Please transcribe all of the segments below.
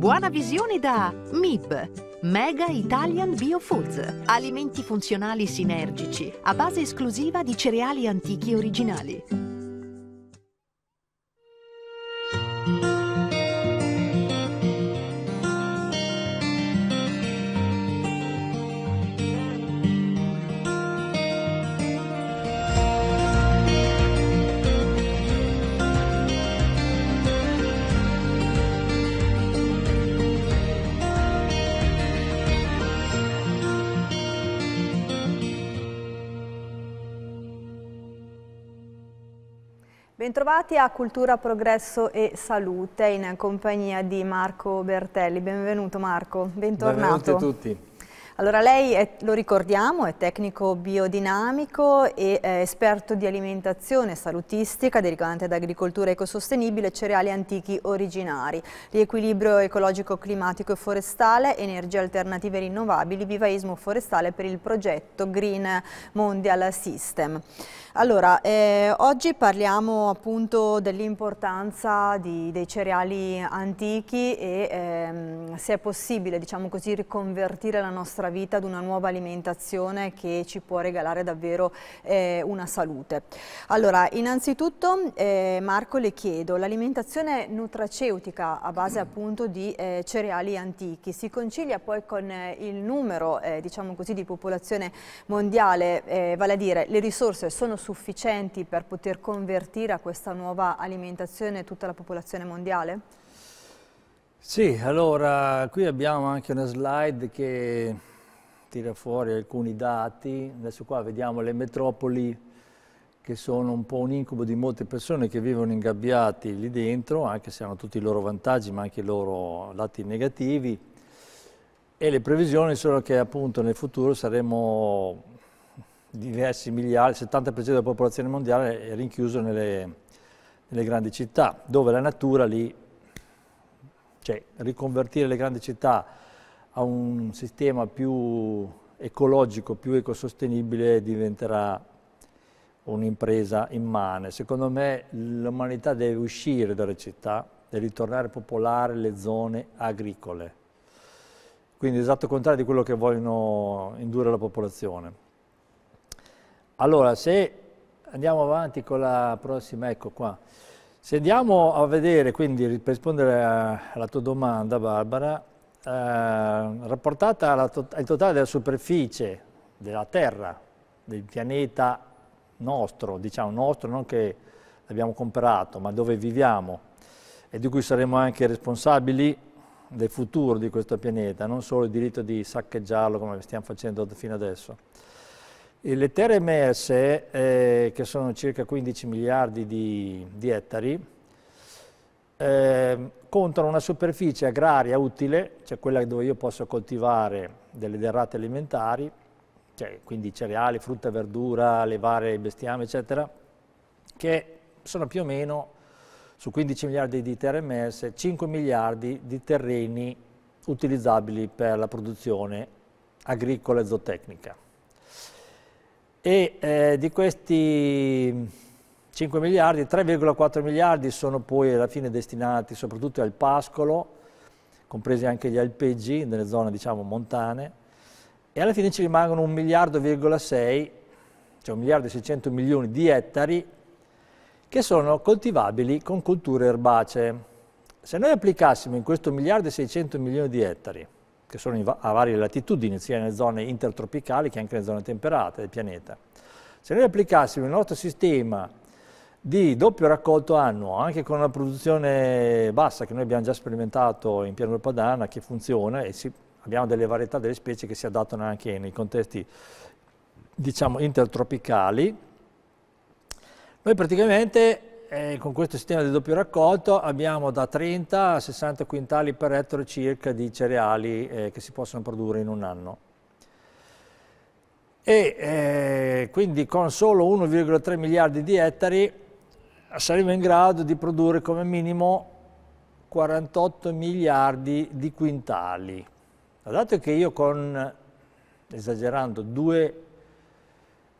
Buona visione da MIB, Mega Italian Biofoods. Alimenti funzionali sinergici, a base esclusiva di cereali antichi originali. Bentrovati a Cultura, Progresso e Salute in compagnia di Marco Bertelli. Benvenuto Marco, bentornato. Benvenuti a tutti. Allora lei, è, lo ricordiamo, è tecnico biodinamico e esperto di alimentazione salutistica derivante da agricoltura ecosostenibile e cereali antichi originari, riequilibrio ecologico, climatico e forestale, energie alternative rinnovabili, vivaismo forestale per il progetto Green Mondial System. Allora, eh, oggi parliamo appunto dell'importanza dei cereali antichi e ehm, se è possibile, diciamo così, riconvertire la nostra vita ad una nuova alimentazione che ci può regalare davvero eh, una salute. Allora, innanzitutto eh, Marco le chiedo, l'alimentazione nutraceutica a base appunto di eh, cereali antichi si concilia poi con eh, il numero, eh, diciamo così, di popolazione mondiale, eh, vale a dire le risorse sono sufficienti per poter convertire a questa nuova alimentazione tutta la popolazione mondiale? Sì, allora qui abbiamo anche una slide che tira fuori alcuni dati. Adesso qua vediamo le metropoli che sono un po' un incubo di molte persone che vivono ingabbiati lì dentro, anche se hanno tutti i loro vantaggi ma anche i loro lati negativi. E le previsioni sono che appunto nel futuro saremo diversi miliardi, il 70% della popolazione mondiale è rinchiuso nelle, nelle grandi città, dove la natura lì, cioè riconvertire le grandi città a un sistema più ecologico, più ecosostenibile, diventerà un'impresa immane. Secondo me l'umanità deve uscire dalle città e ritornare a popolare le zone agricole. Quindi esatto contrario di quello che vogliono indurre la popolazione. Allora, se andiamo avanti con la prossima, ecco qua. Se andiamo a vedere, quindi per rispondere alla tua domanda Barbara, eh, rapportata al totale della superficie della Terra, del pianeta nostro, diciamo nostro, non che l'abbiamo comprato, ma dove viviamo e di cui saremo anche responsabili del futuro di questo pianeta, non solo il diritto di saccheggiarlo come stiamo facendo fino adesso. E le terre emerse, eh, che sono circa 15 miliardi di, di ettari, eh, contano una superficie agraria utile, cioè quella dove io posso coltivare delle derrate alimentari, cioè quindi cereali, frutta e verdura, levare varie bestiame, eccetera, che sono più o meno su 15 miliardi di terre emerse, 5 miliardi di terreni utilizzabili per la produzione agricola e zootecnica. E eh, di questi 5 miliardi, 3,4 miliardi sono poi alla fine destinati soprattutto al pascolo, compresi anche gli alpeggi nelle zone diciamo montane, e alla fine ci rimangono 1 miliardo, 6, cioè 1 miliardo e 600 milioni di ettari che sono coltivabili con colture erbacee. Se noi applicassimo in questo 1 miliardo e 600 milioni di ettari, che sono a varie latitudini, sia nelle zone intertropicali che anche nelle zone temperate del pianeta, se noi applicassimo il nostro sistema di doppio raccolto annuo, anche con una produzione bassa che noi abbiamo già sperimentato in Piano del padana, che funziona e si, abbiamo delle varietà delle specie che si adattano anche nei contesti diciamo intertropicali. Noi praticamente eh, con questo sistema di doppio raccolto abbiamo da 30 a 60 quintali per ettaro circa di cereali eh, che si possono produrre in un anno e eh, quindi con solo 1,3 miliardi di ettari saremo in grado di produrre come minimo 48 miliardi di quintali. Dato che io con, esagerando, due,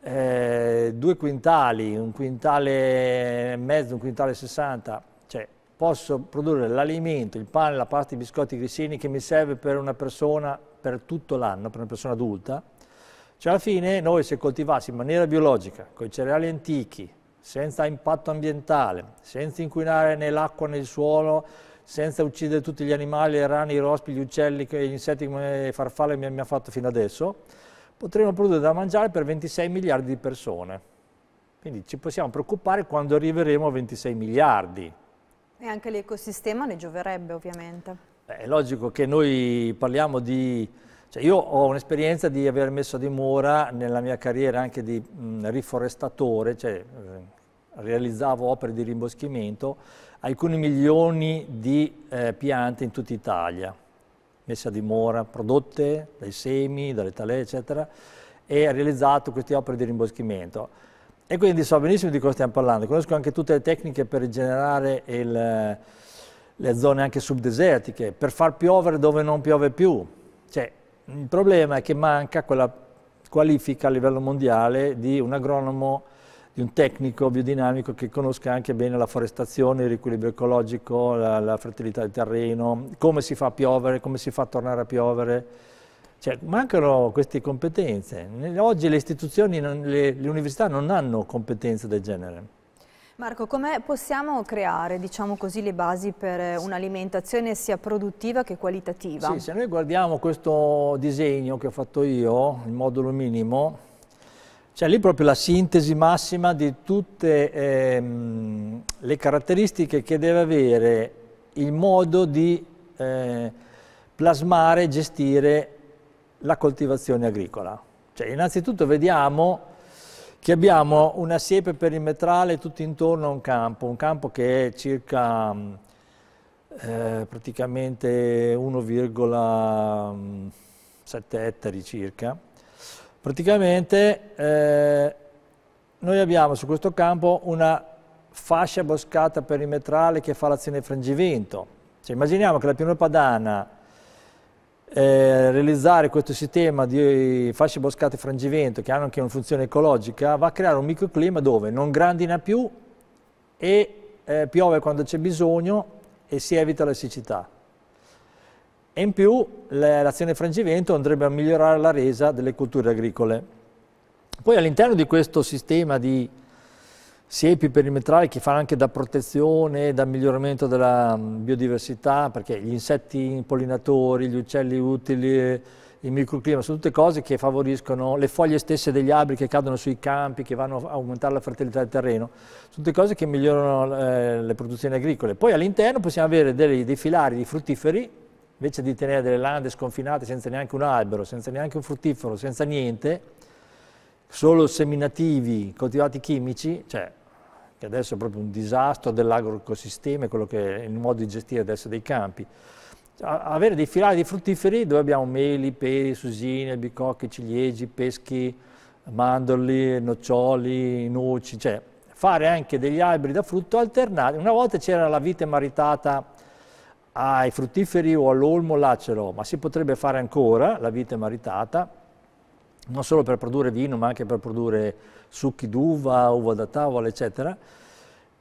eh, due quintali, un quintale e mezzo, un quintale e 60, cioè posso produrre l'alimento, il pane, la pasta, i biscotti, i grissini che mi serve per una persona per tutto l'anno, per una persona adulta, cioè alla fine noi se coltivassimo in maniera biologica, con i cereali antichi, senza impatto ambientale, senza inquinare né l'acqua né il suolo, senza uccidere tutti gli animali, i rani, i rospi, gli uccelli, gli insetti come le farfalle mi, mi ha fatto fino adesso, potremo produrre da mangiare per 26 miliardi di persone. Quindi ci possiamo preoccupare quando arriveremo a 26 miliardi. E anche l'ecosistema ne gioverebbe ovviamente. È logico che noi parliamo di cioè io ho un'esperienza di aver messo a dimora nella mia carriera anche di mh, riforestatore, cioè eh, realizzavo opere di rimboschimento, alcuni milioni di eh, piante in tutta Italia, messe a dimora, prodotte dai semi, dalle talee, eccetera, e ho realizzato queste opere di rimboschimento. E quindi so benissimo di cosa stiamo parlando, conosco anche tutte le tecniche per rigenerare il, le zone anche subdesertiche, per far piovere dove non piove più. Cioè, il problema è che manca quella qualifica a livello mondiale di un agronomo, di un tecnico biodinamico che conosca anche bene la forestazione, il riequilibrio ecologico, la, la fertilità del terreno, come si fa a piovere, come si fa a tornare a piovere. Cioè, mancano queste competenze. Oggi le istituzioni, le, le università non hanno competenze del genere. Marco, come possiamo creare diciamo così, le basi per eh, un'alimentazione sia produttiva che qualitativa? Sì, se noi guardiamo questo disegno che ho fatto io, il modulo minimo, c'è lì proprio la sintesi massima di tutte ehm, le caratteristiche che deve avere il modo di eh, plasmare e gestire la coltivazione agricola. Cioè, innanzitutto vediamo che abbiamo una siepe perimetrale tutto intorno a un campo, un campo che è circa mm, eh, praticamente 1,7 mm, ettari circa. Praticamente eh, noi abbiamo su questo campo una fascia boscata perimetrale che fa l'azione frangivento. Cioè, immaginiamo che la pianura padana eh, realizzare questo sistema di fasce boscate frangivento che hanno anche una funzione ecologica va a creare un microclima dove non grandina più e eh, piove quando c'è bisogno e si evita la siccità. E in più l'azione frangivento andrebbe a migliorare la resa delle culture agricole. Poi all'interno di questo sistema di siepi perimetrali che fanno anche da protezione, da miglioramento della mm, biodiversità, perché gli insetti impollinatori, gli uccelli utili, il microclima, sono tutte cose che favoriscono le foglie stesse degli alberi che cadono sui campi, che vanno a aumentare la fertilità del terreno, sono tutte cose che migliorano eh, le produzioni agricole. Poi all'interno possiamo avere dei, dei filari di fruttiferi, invece di tenere delle lande sconfinate senza neanche un albero, senza neanche un fruttifero, senza niente, solo seminativi, coltivati chimici, cioè che adesso è proprio un disastro dell'agroecosistema, e quello che è il modo di gestire adesso dei campi. avere dei filari di fruttiferi dove abbiamo meli, peri, susine, bicocchi, ciliegi, peschi, mandorli, noccioli, noci, cioè fare anche degli alberi da frutto alternati. Una volta c'era la vite maritata ai fruttiferi o all'olmo là l'acero, ma si potrebbe fare ancora la vite maritata non solo per produrre vino ma anche per produrre succhi d'uva, uva da tavola eccetera.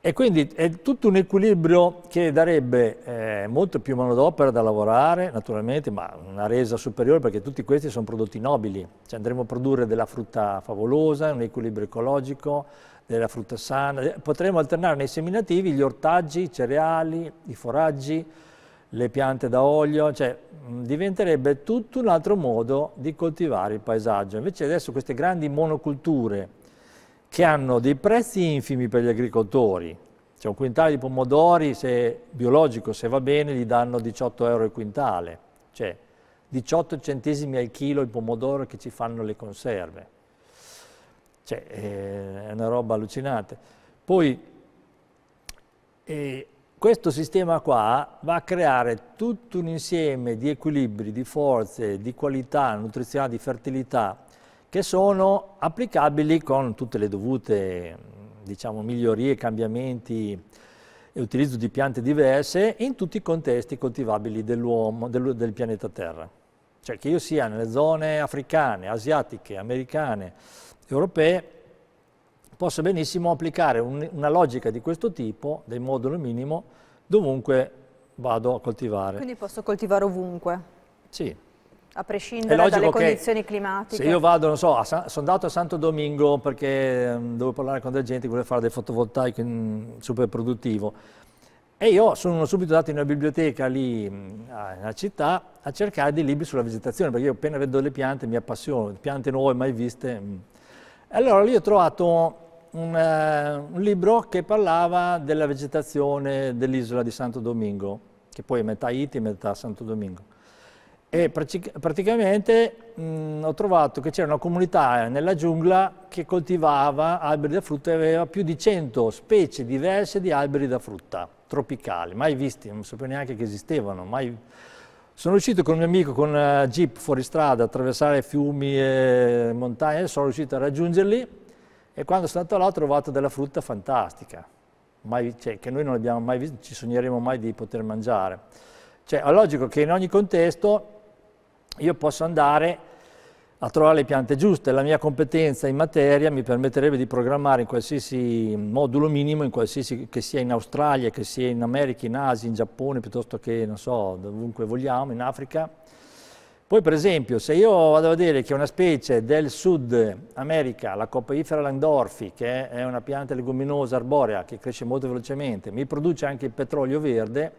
E quindi è tutto un equilibrio che darebbe eh, molto più manodopera da lavorare, naturalmente, ma una resa superiore perché tutti questi sono prodotti nobili. Cioè andremo a produrre della frutta favolosa, un equilibrio ecologico, della frutta sana. Potremmo alternare nei seminativi gli ortaggi, i cereali, i foraggi, le piante da olio, cioè mm, diventerebbe tutto un altro modo di coltivare il paesaggio. Invece adesso queste grandi monoculture che hanno dei prezzi infimi per gli agricoltori, cioè un quintale di pomodori, se biologico, se va bene, gli danno 18 euro il quintale, cioè 18 centesimi al chilo il pomodoro che ci fanno le conserve. Cioè, eh, è una roba allucinante. Poi, eh, questo sistema qua va a creare tutto un insieme di equilibri, di forze, di qualità nutrizionale, di fertilità, che sono applicabili con tutte le dovute diciamo, migliorie, cambiamenti e utilizzo di piante diverse in tutti i contesti coltivabili dell'uomo, del, del pianeta Terra. Cioè che io sia nelle zone africane, asiatiche, americane, europee, posso benissimo applicare un, una logica di questo tipo, del modulo minimo, dovunque vado a coltivare. Quindi posso coltivare ovunque? Sì. A prescindere dalle condizioni climatiche? Se io vado, non so, sono andato a Santo Domingo perché mh, mm, devo parlare con della gente che vuole fare del fotovoltaico mm, super produttivo, e io sono subito andato in una biblioteca lì nella mm, città a cercare dei libri sulla vegetazione, perché io appena vedo le piante mi appassiono, piante nuove mai viste. Allora lì ho trovato un, eh, un libro che parlava della vegetazione dell'isola di Santo Domingo, che poi è metà Haiti e metà Santo Domingo. E praticamente mh, mm, ho trovato che c'era una comunità nella giungla che coltivava alberi da frutta e aveva più di 100 specie diverse di alberi da frutta tropicali, mai visti, non sapevo neanche che esistevano. Mai... Sono riuscito con un mio amico con eh, jeep fuori strada, attraversare fiumi e montagne, sono riuscito a raggiungerli e quando sono andato là ho trovato della frutta fantastica, mai, cioè, che noi non abbiamo mai visto, ci sogneremo mai di poter mangiare. Cioè, è logico che in ogni contesto io posso andare a trovare le piante giuste. La mia competenza in materia mi permetterebbe di programmare in qualsiasi modulo minimo, qualsiasi, che sia in Australia, che sia in America, in Asia, in Giappone, piuttosto che, non so, dovunque vogliamo, in Africa, poi per esempio se io vado a vedere che una specie del Sud America, la Copaifera landorfi, che è una pianta leguminosa arborea che cresce molto velocemente, mi produce anche il petrolio verde,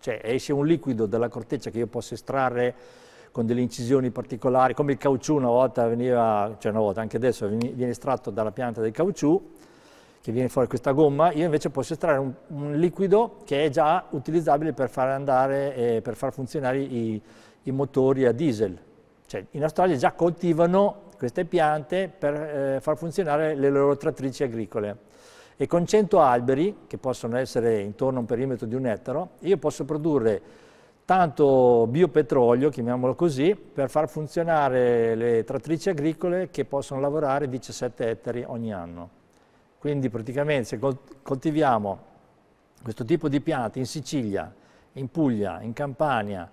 cioè esce un liquido dalla corteccia che io posso estrarre con delle incisioni particolari, come il caucciù una volta veniva, cioè una volta, anche adesso viene estratto dalla pianta del caucciù, che viene fuori questa gomma, io invece posso estrarre un, un liquido che è già utilizzabile per far, andare, eh, per far funzionare i, i motori a diesel. Cioè, in Australia già coltivano queste piante per eh, far funzionare le loro trattrici agricole. E con 100 alberi, che possono essere intorno a un perimetro di un ettaro, io posso produrre tanto biopetrolio, chiamiamolo così, per far funzionare le trattrici agricole che possono lavorare 17 ettari ogni anno. Quindi praticamente se coltiviamo questo tipo di piante in Sicilia, in Puglia, in Campania,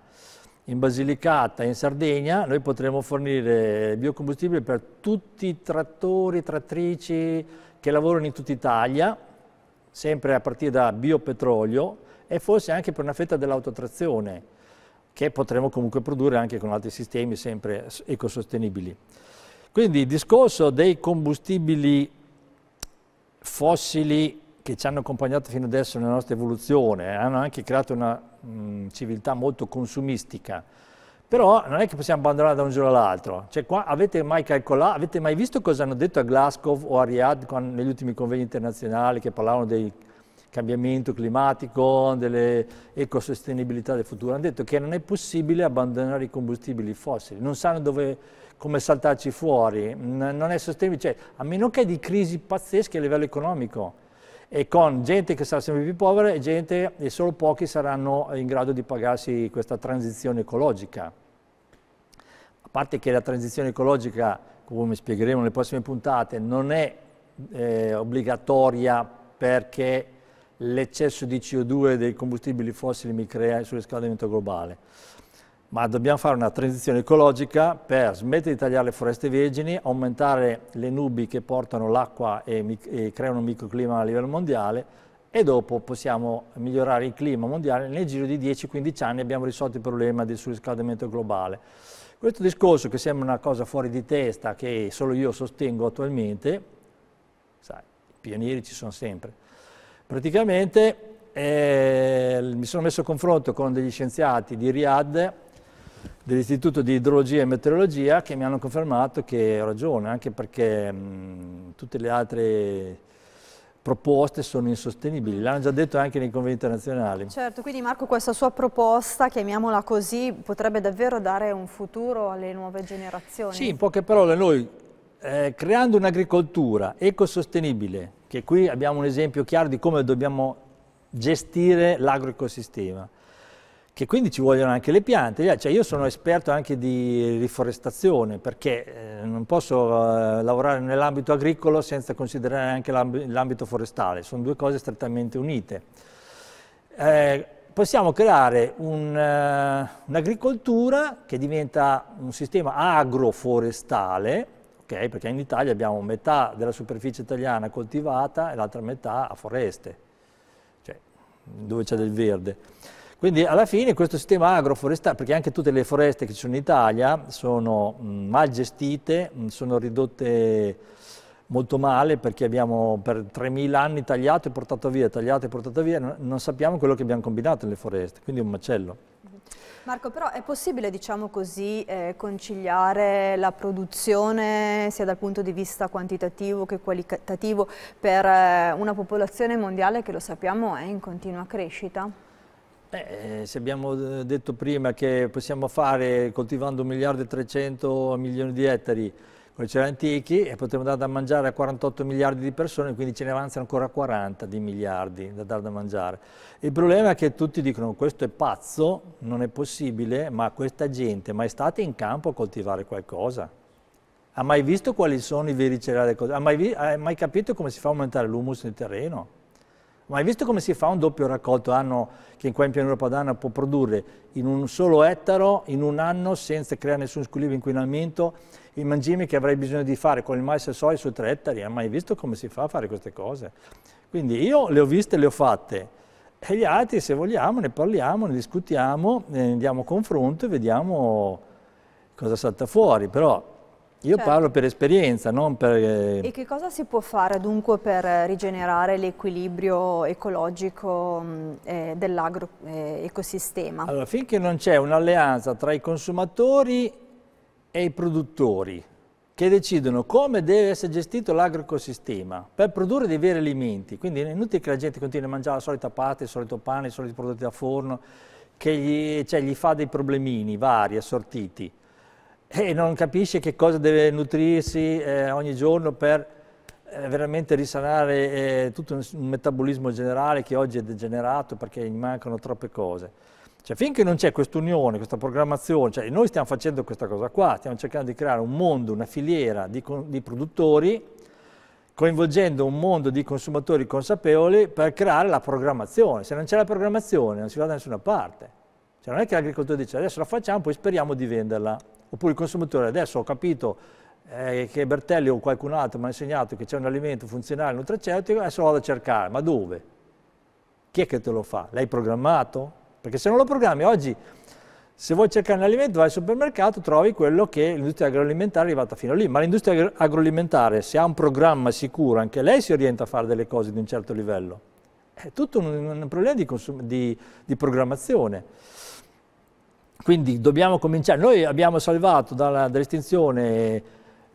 in Basilicata, in Sardegna, noi potremo fornire biocombustibile per tutti i trattori, trattrici che lavorano in tutta Italia, sempre a partire da biopetrolio e forse anche per una fetta dell'autotrazione che potremo comunque produrre anche con altri sistemi sempre ecosostenibili. Quindi il discorso dei combustibili fossili che ci hanno accompagnato fino adesso nella nostra evoluzione, eh, hanno anche creato una mh, mm, civiltà molto consumistica, però non è che possiamo abbandonare da un giorno all'altro. Cioè, qua avete mai calcolato, avete mai visto cosa hanno detto a Glasgow o a Riyadh con, negli ultimi convegni internazionali che parlavano del cambiamento climatico, dell'ecosostenibilità del futuro? Hanno detto che non è possibile abbandonare i combustibili fossili, non sanno dove, come saltarci fuori, non è sostenibile, cioè, a meno che di crisi pazzesche a livello economico e con gente che sarà sempre più povera e, gente, e solo pochi saranno in grado di pagarsi questa transizione ecologica. A parte che la transizione ecologica, come spiegheremo nelle prossime puntate, non è eh, obbligatoria perché l'eccesso di CO2 dei combustibili fossili mi crea il surriscaldamento globale ma dobbiamo fare una transizione ecologica per smettere di tagliare le foreste vergini, aumentare le nubi che portano l'acqua e, e, creano un microclima a livello mondiale e dopo possiamo migliorare il clima mondiale. Nel giro di 10-15 anni abbiamo risolto il problema del surriscaldamento globale. Questo discorso che sembra una cosa fuori di testa, che solo io sostengo attualmente, sai, i pionieri ci sono sempre. Praticamente eh, mi sono messo a confronto con degli scienziati di Riyadh dell'Istituto di Idrologia e Meteorologia che mi hanno confermato che ho ragione, anche perché mh, tutte le altre proposte sono insostenibili, l'hanno già detto anche nei convegni internazionali. Certo, quindi Marco questa sua proposta, chiamiamola così, potrebbe davvero dare un futuro alle nuove generazioni? Sì, in poche parole noi eh, creando un'agricoltura ecosostenibile, che qui abbiamo un esempio chiaro di come dobbiamo gestire l'agroecosistema, che quindi ci vogliono anche le piante. Eh, cioè, io sono esperto anche di riforestazione perché eh, non posso eh, lavorare nell'ambito agricolo senza considerare anche l'ambito forestale, sono due cose strettamente unite. Eh, possiamo creare un'agricoltura un che diventa un sistema agroforestale, okay? perché in Italia abbiamo metà della superficie italiana coltivata e l'altra metà a foreste, cioè dove c'è del verde. Quindi alla fine questo sistema agroforestale, perché anche tutte le foreste che ci sono in Italia sono mal gestite, sono ridotte molto male perché abbiamo per 3.000 anni tagliato e portato via, tagliato e portato via, non sappiamo quello che abbiamo combinato nelle foreste, quindi è un macello. Marco, però è possibile, diciamo così, eh, conciliare la produzione sia dal punto di vista quantitativo che qualitativo per eh, una popolazione mondiale che lo sappiamo è in continua crescita? Eh, se abbiamo eh, detto prima che possiamo fare coltivando 1 miliardo e 300 milioni di ettari con i cereali antichi e potremmo dare da mangiare a 48 miliardi di persone, quindi ce ne avanzano ancora 40 di miliardi da dare da mangiare. Il problema è che tutti dicono questo è pazzo, non è possibile, ma questa gente mai stata in campo a coltivare qualcosa? Ha mai visto quali sono i veri cereali? Ha mai, ha mai capito come si fa a aumentare l'humus nel terreno? Ma hai visto come si fa un doppio raccolto anno che qua in pianura padana può produrre in un solo ettaro, in un anno, senza creare nessun squilibrio inquinamento, i mangimi che avrei bisogno di fare con il mais e soia su tre ettari? Ma hai visto come si fa a fare queste cose? Quindi io le ho viste, e le ho fatte. E gli altri, se vogliamo, ne parliamo, ne discutiamo, ne diamo confronto e vediamo cosa salta fuori. Però io certo. parlo per esperienza, non per... Eh, e che cosa si può fare dunque per rigenerare l'equilibrio ecologico mm, eh, dell'agroecosistema? Eh, allora, finché non c'è un'alleanza tra i consumatori e i produttori che decidono come deve essere gestito l'agroecosistema per produrre dei veri alimenti, quindi è inutile che la gente continui a mangiare la solita pasta, il solito pane, i soliti prodotti da forno, che gli, cioè, gli fa dei problemini vari, assortiti e non capisce che cosa deve nutrirsi eh, ogni giorno per eh, veramente risanare eh, tutto un, un, metabolismo generale che oggi è degenerato perché gli mancano troppe cose. Cioè, finché non c'è quest'unione, questa programmazione, cioè, noi stiamo facendo questa cosa qua, stiamo cercando di creare un mondo, una filiera di, di produttori, coinvolgendo un mondo di consumatori consapevoli per creare la programmazione. Se non c'è la programmazione non si va da nessuna parte. Cioè, non è che l'agricoltore dice adesso la facciamo, poi speriamo di venderla. Oppure il consumatore adesso ho capito eh, che Bertelli o qualcun altro mi ha insegnato che c'è un alimento funzionale nutraceutico, adesso lo vado a cercare, ma dove? Chi è che te lo fa? L'hai programmato? Perché se non lo programmi oggi, se vuoi cercare un alimento, vai al supermercato, trovi quello che l'industria agroalimentare è arrivata fino a lì. Ma l'industria agroalimentare, se ha un programma sicuro, anche lei si orienta a fare delle cose di un certo livello. È tutto un, un problema di, di, di programmazione. Quindi dobbiamo cominciare. Noi abbiamo salvato dall'estinzione eh,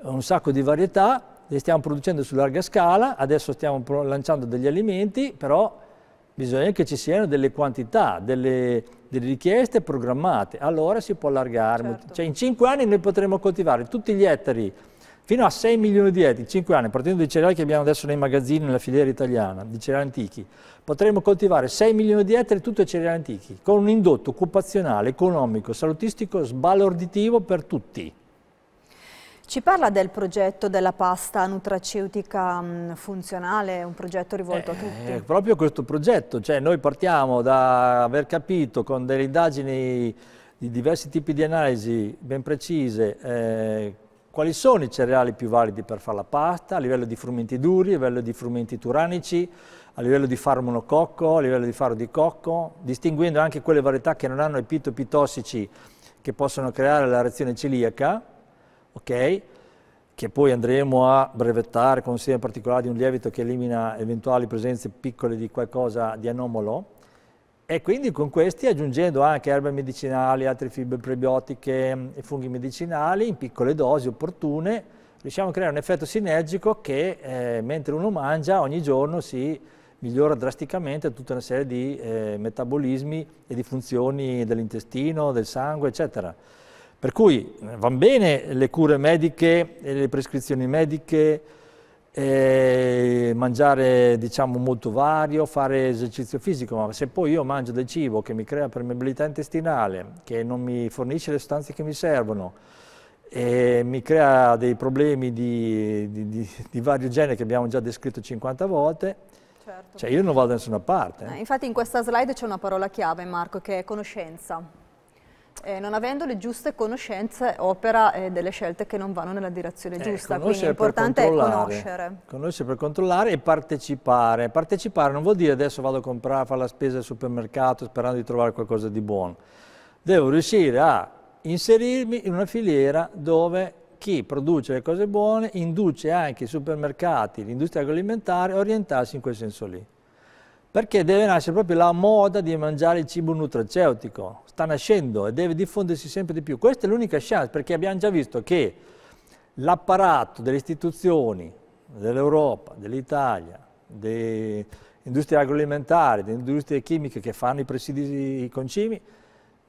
un sacco di varietà, le stiamo producendo su larga scala, adesso stiamo lanciando degli alimenti, però bisogna che ci siano delle quantità, delle, delle richieste programmate, allora si può allargare. Certo. Cioè in 5 anni noi potremo coltivare tutti gli ettari, fino a 6 milioni di ettari, in 5 anni, partendo dai cereali che abbiamo adesso nei magazzini, nella filiera italiana, di cereali antichi, potremmo coltivare 6 milioni di ettari tutto cereali antichi, con un indotto occupazionale, economico, salutistico sbalorditivo per tutti. Ci parla del progetto della pasta nutraceutica mm, funzionale, un progetto rivolto eh, a tutti? È proprio questo progetto, cioè noi partiamo da aver capito con delle indagini di diversi tipi di analisi ben precise eh, quali sono i cereali più validi per fare la pasta a livello di frumenti duri, a livello di frumenti turanici, a livello di faro monococco, a livello di faro di cocco, distinguendo anche quelle varietà che non hanno i pitopi tossici che possono creare la reazione celiaca, okay? che poi andremo a brevettare con un sistema particolare di un lievito che elimina eventuali presenze piccole di qualcosa di anomalo, e quindi con questi aggiungendo anche erbe medicinali, altre fibre prebiotiche e funghi medicinali in piccole dosi opportune, riusciamo a creare un effetto sinergico che eh, mentre uno mangia ogni giorno si migliora drasticamente tutta una serie di eh, metabolismi e di funzioni dell'intestino, del sangue, eccetera. Per cui eh, vanno bene le cure mediche, le prescrizioni mediche, eh, mangiare diciamo molto vario, fare esercizio fisico, ma se poi io mangio del cibo che mi crea permeabilità intestinale, che non mi fornisce le sostanze che mi servono, e mi crea dei problemi di, di, di, di vario genere che abbiamo già descritto 50 volte, Certo. Cioè io non vado da nessuna parte. Eh. eh, infatti in questa slide c'è una parola chiave, Marco, che è conoscenza. Eh, non avendo le giuste conoscenze opera eh, delle scelte che non vanno nella direzione eh, giusta, quindi l'importante è conoscere. Conoscere per controllare e partecipare. Partecipare non vuol dire adesso vado a comprare, a fare la spesa al supermercato sperando di trovare qualcosa di buono. Devo riuscire a inserirmi in una filiera dove chi produce le cose buone induce anche i supermercati, l'industria agroalimentare a orientarsi in quel senso lì. Perché deve nascere proprio la moda di mangiare il cibo nutraceutico, sta nascendo e deve diffondersi sempre di più. Questa è l'unica chance perché abbiamo già visto che l'apparato delle istituzioni, dell'Europa, dell'Italia, dell'industria agroalimentare, dell'industria chimica che fanno i presidi i concimi,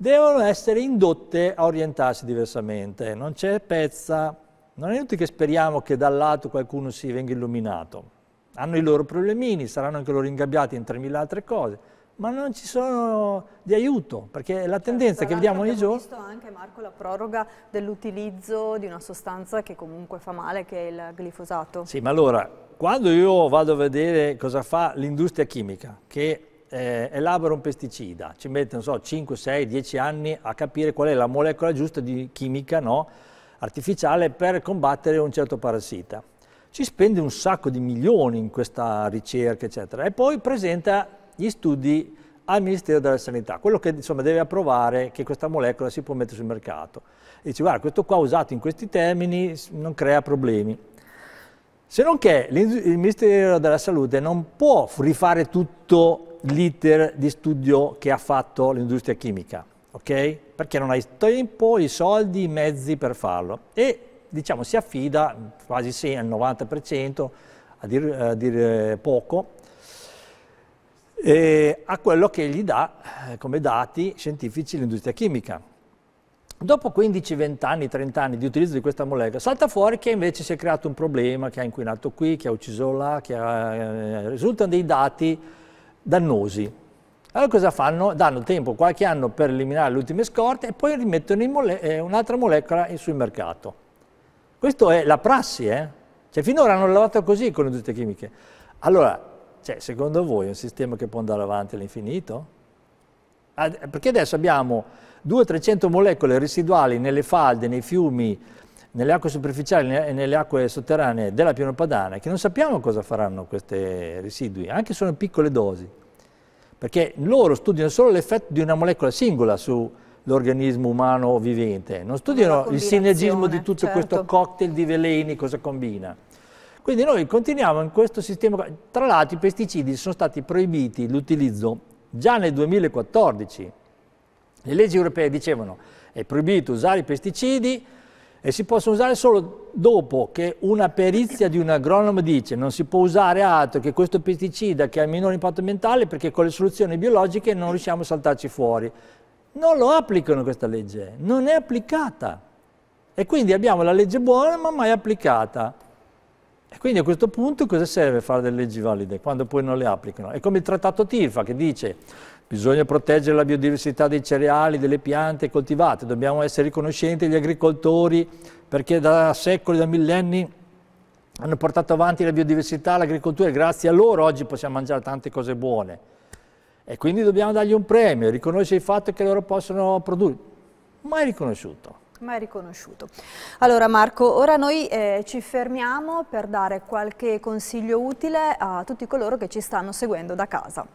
devono essere indotte a orientarsi diversamente. Non c'è pezza, non è inutile che speriamo che dal lato qualcuno si venga illuminato. Hanno i loro problemini, saranno anche loro ingabbiati in 3.000 altre cose, ma non ci sono di aiuto, perché la certo, tendenza certo, che vediamo ogni giorno... visto anche, Marco, la proroga dell'utilizzo di una sostanza che comunque fa male, che è il glifosato. Sì, ma allora, quando io vado a vedere cosa fa l'industria chimica, che eh, elabora un pesticida, ci mette, so, 5, 6, 10 anni a capire qual è la molecola giusta di chimica no? artificiale per combattere un certo parassita. Ci spende un sacco di milioni in questa ricerca, eccetera, e poi presenta gli studi al Ministero della Sanità, quello che insomma, deve approvare che questa molecola si può mettere sul mercato. E dice, guarda, questo qua usato in questi termini non crea problemi. Se non che il Ministero della Salute non può rifare tutto l'iter di studio che ha fatto l'industria chimica, okay? Perché non hai tempo, i soldi, i mezzi per farlo. E diciamo si affida quasi sì al 90%, a dire, a dire eh, poco, eh, a quello che gli dà eh, come dati scientifici l'industria chimica. Dopo 15, 20 anni, 30 anni di utilizzo di questa molecola, salta fuori che invece si è creato un problema, che ha inquinato qui, che ha ucciso là, che ha, eh, risultano dei dati dannosi. Allora cosa fanno? Danno tempo, qualche anno per eliminare le ultime scorte e poi rimettono mole eh, un'altra molecola eh, sul mercato. Questa è la prassi, eh? Cioè finora hanno lavorato così con le industrie chimiche. Allora, cioè, secondo voi è un sistema che può andare avanti all'infinito? Perché adesso abbiamo 200-300 molecole residuali nelle falde, nei fiumi, nelle acque superficiali e nelle acque sotterranee della pianopadana che non sappiamo cosa faranno questi residui, anche solo in piccole dosi, perché loro studiano solo l'effetto di una molecola singola sull'organismo umano vivente, non studiano il sinergismo di tutto certo. questo cocktail di veleni, cosa combina. Quindi noi continuiamo in questo sistema, tra l'altro i pesticidi sono stati proibiti l'utilizzo già nel 2014, le leggi europee dicevano è proibito usare i pesticidi e si possono usare solo dopo che una perizia di un agronomo dice non si può usare altro che questo pesticida che ha il minore impatto ambientale perché con le soluzioni biologiche non riusciamo a saltarci fuori. Non lo applicano questa legge, non è applicata. E quindi abbiamo la legge buona ma mai applicata. E quindi a questo punto cosa serve fare delle leggi valide quando poi non le applicano? È come il trattato TIFA che dice Bisogna proteggere la biodiversità dei cereali, delle piante coltivate, dobbiamo essere riconoscenti agli agricoltori perché da secoli, da millenni hanno portato avanti la biodiversità, l'agricoltura e grazie a loro oggi possiamo mangiare tante cose buone. E quindi dobbiamo dargli un premio, riconoscere il fatto che loro possono produrre. Mai riconosciuto Mai riconosciuto. Allora Marco, ora noi eh, ci fermiamo per dare qualche consiglio utile a tutti coloro che ci stanno seguendo da casa.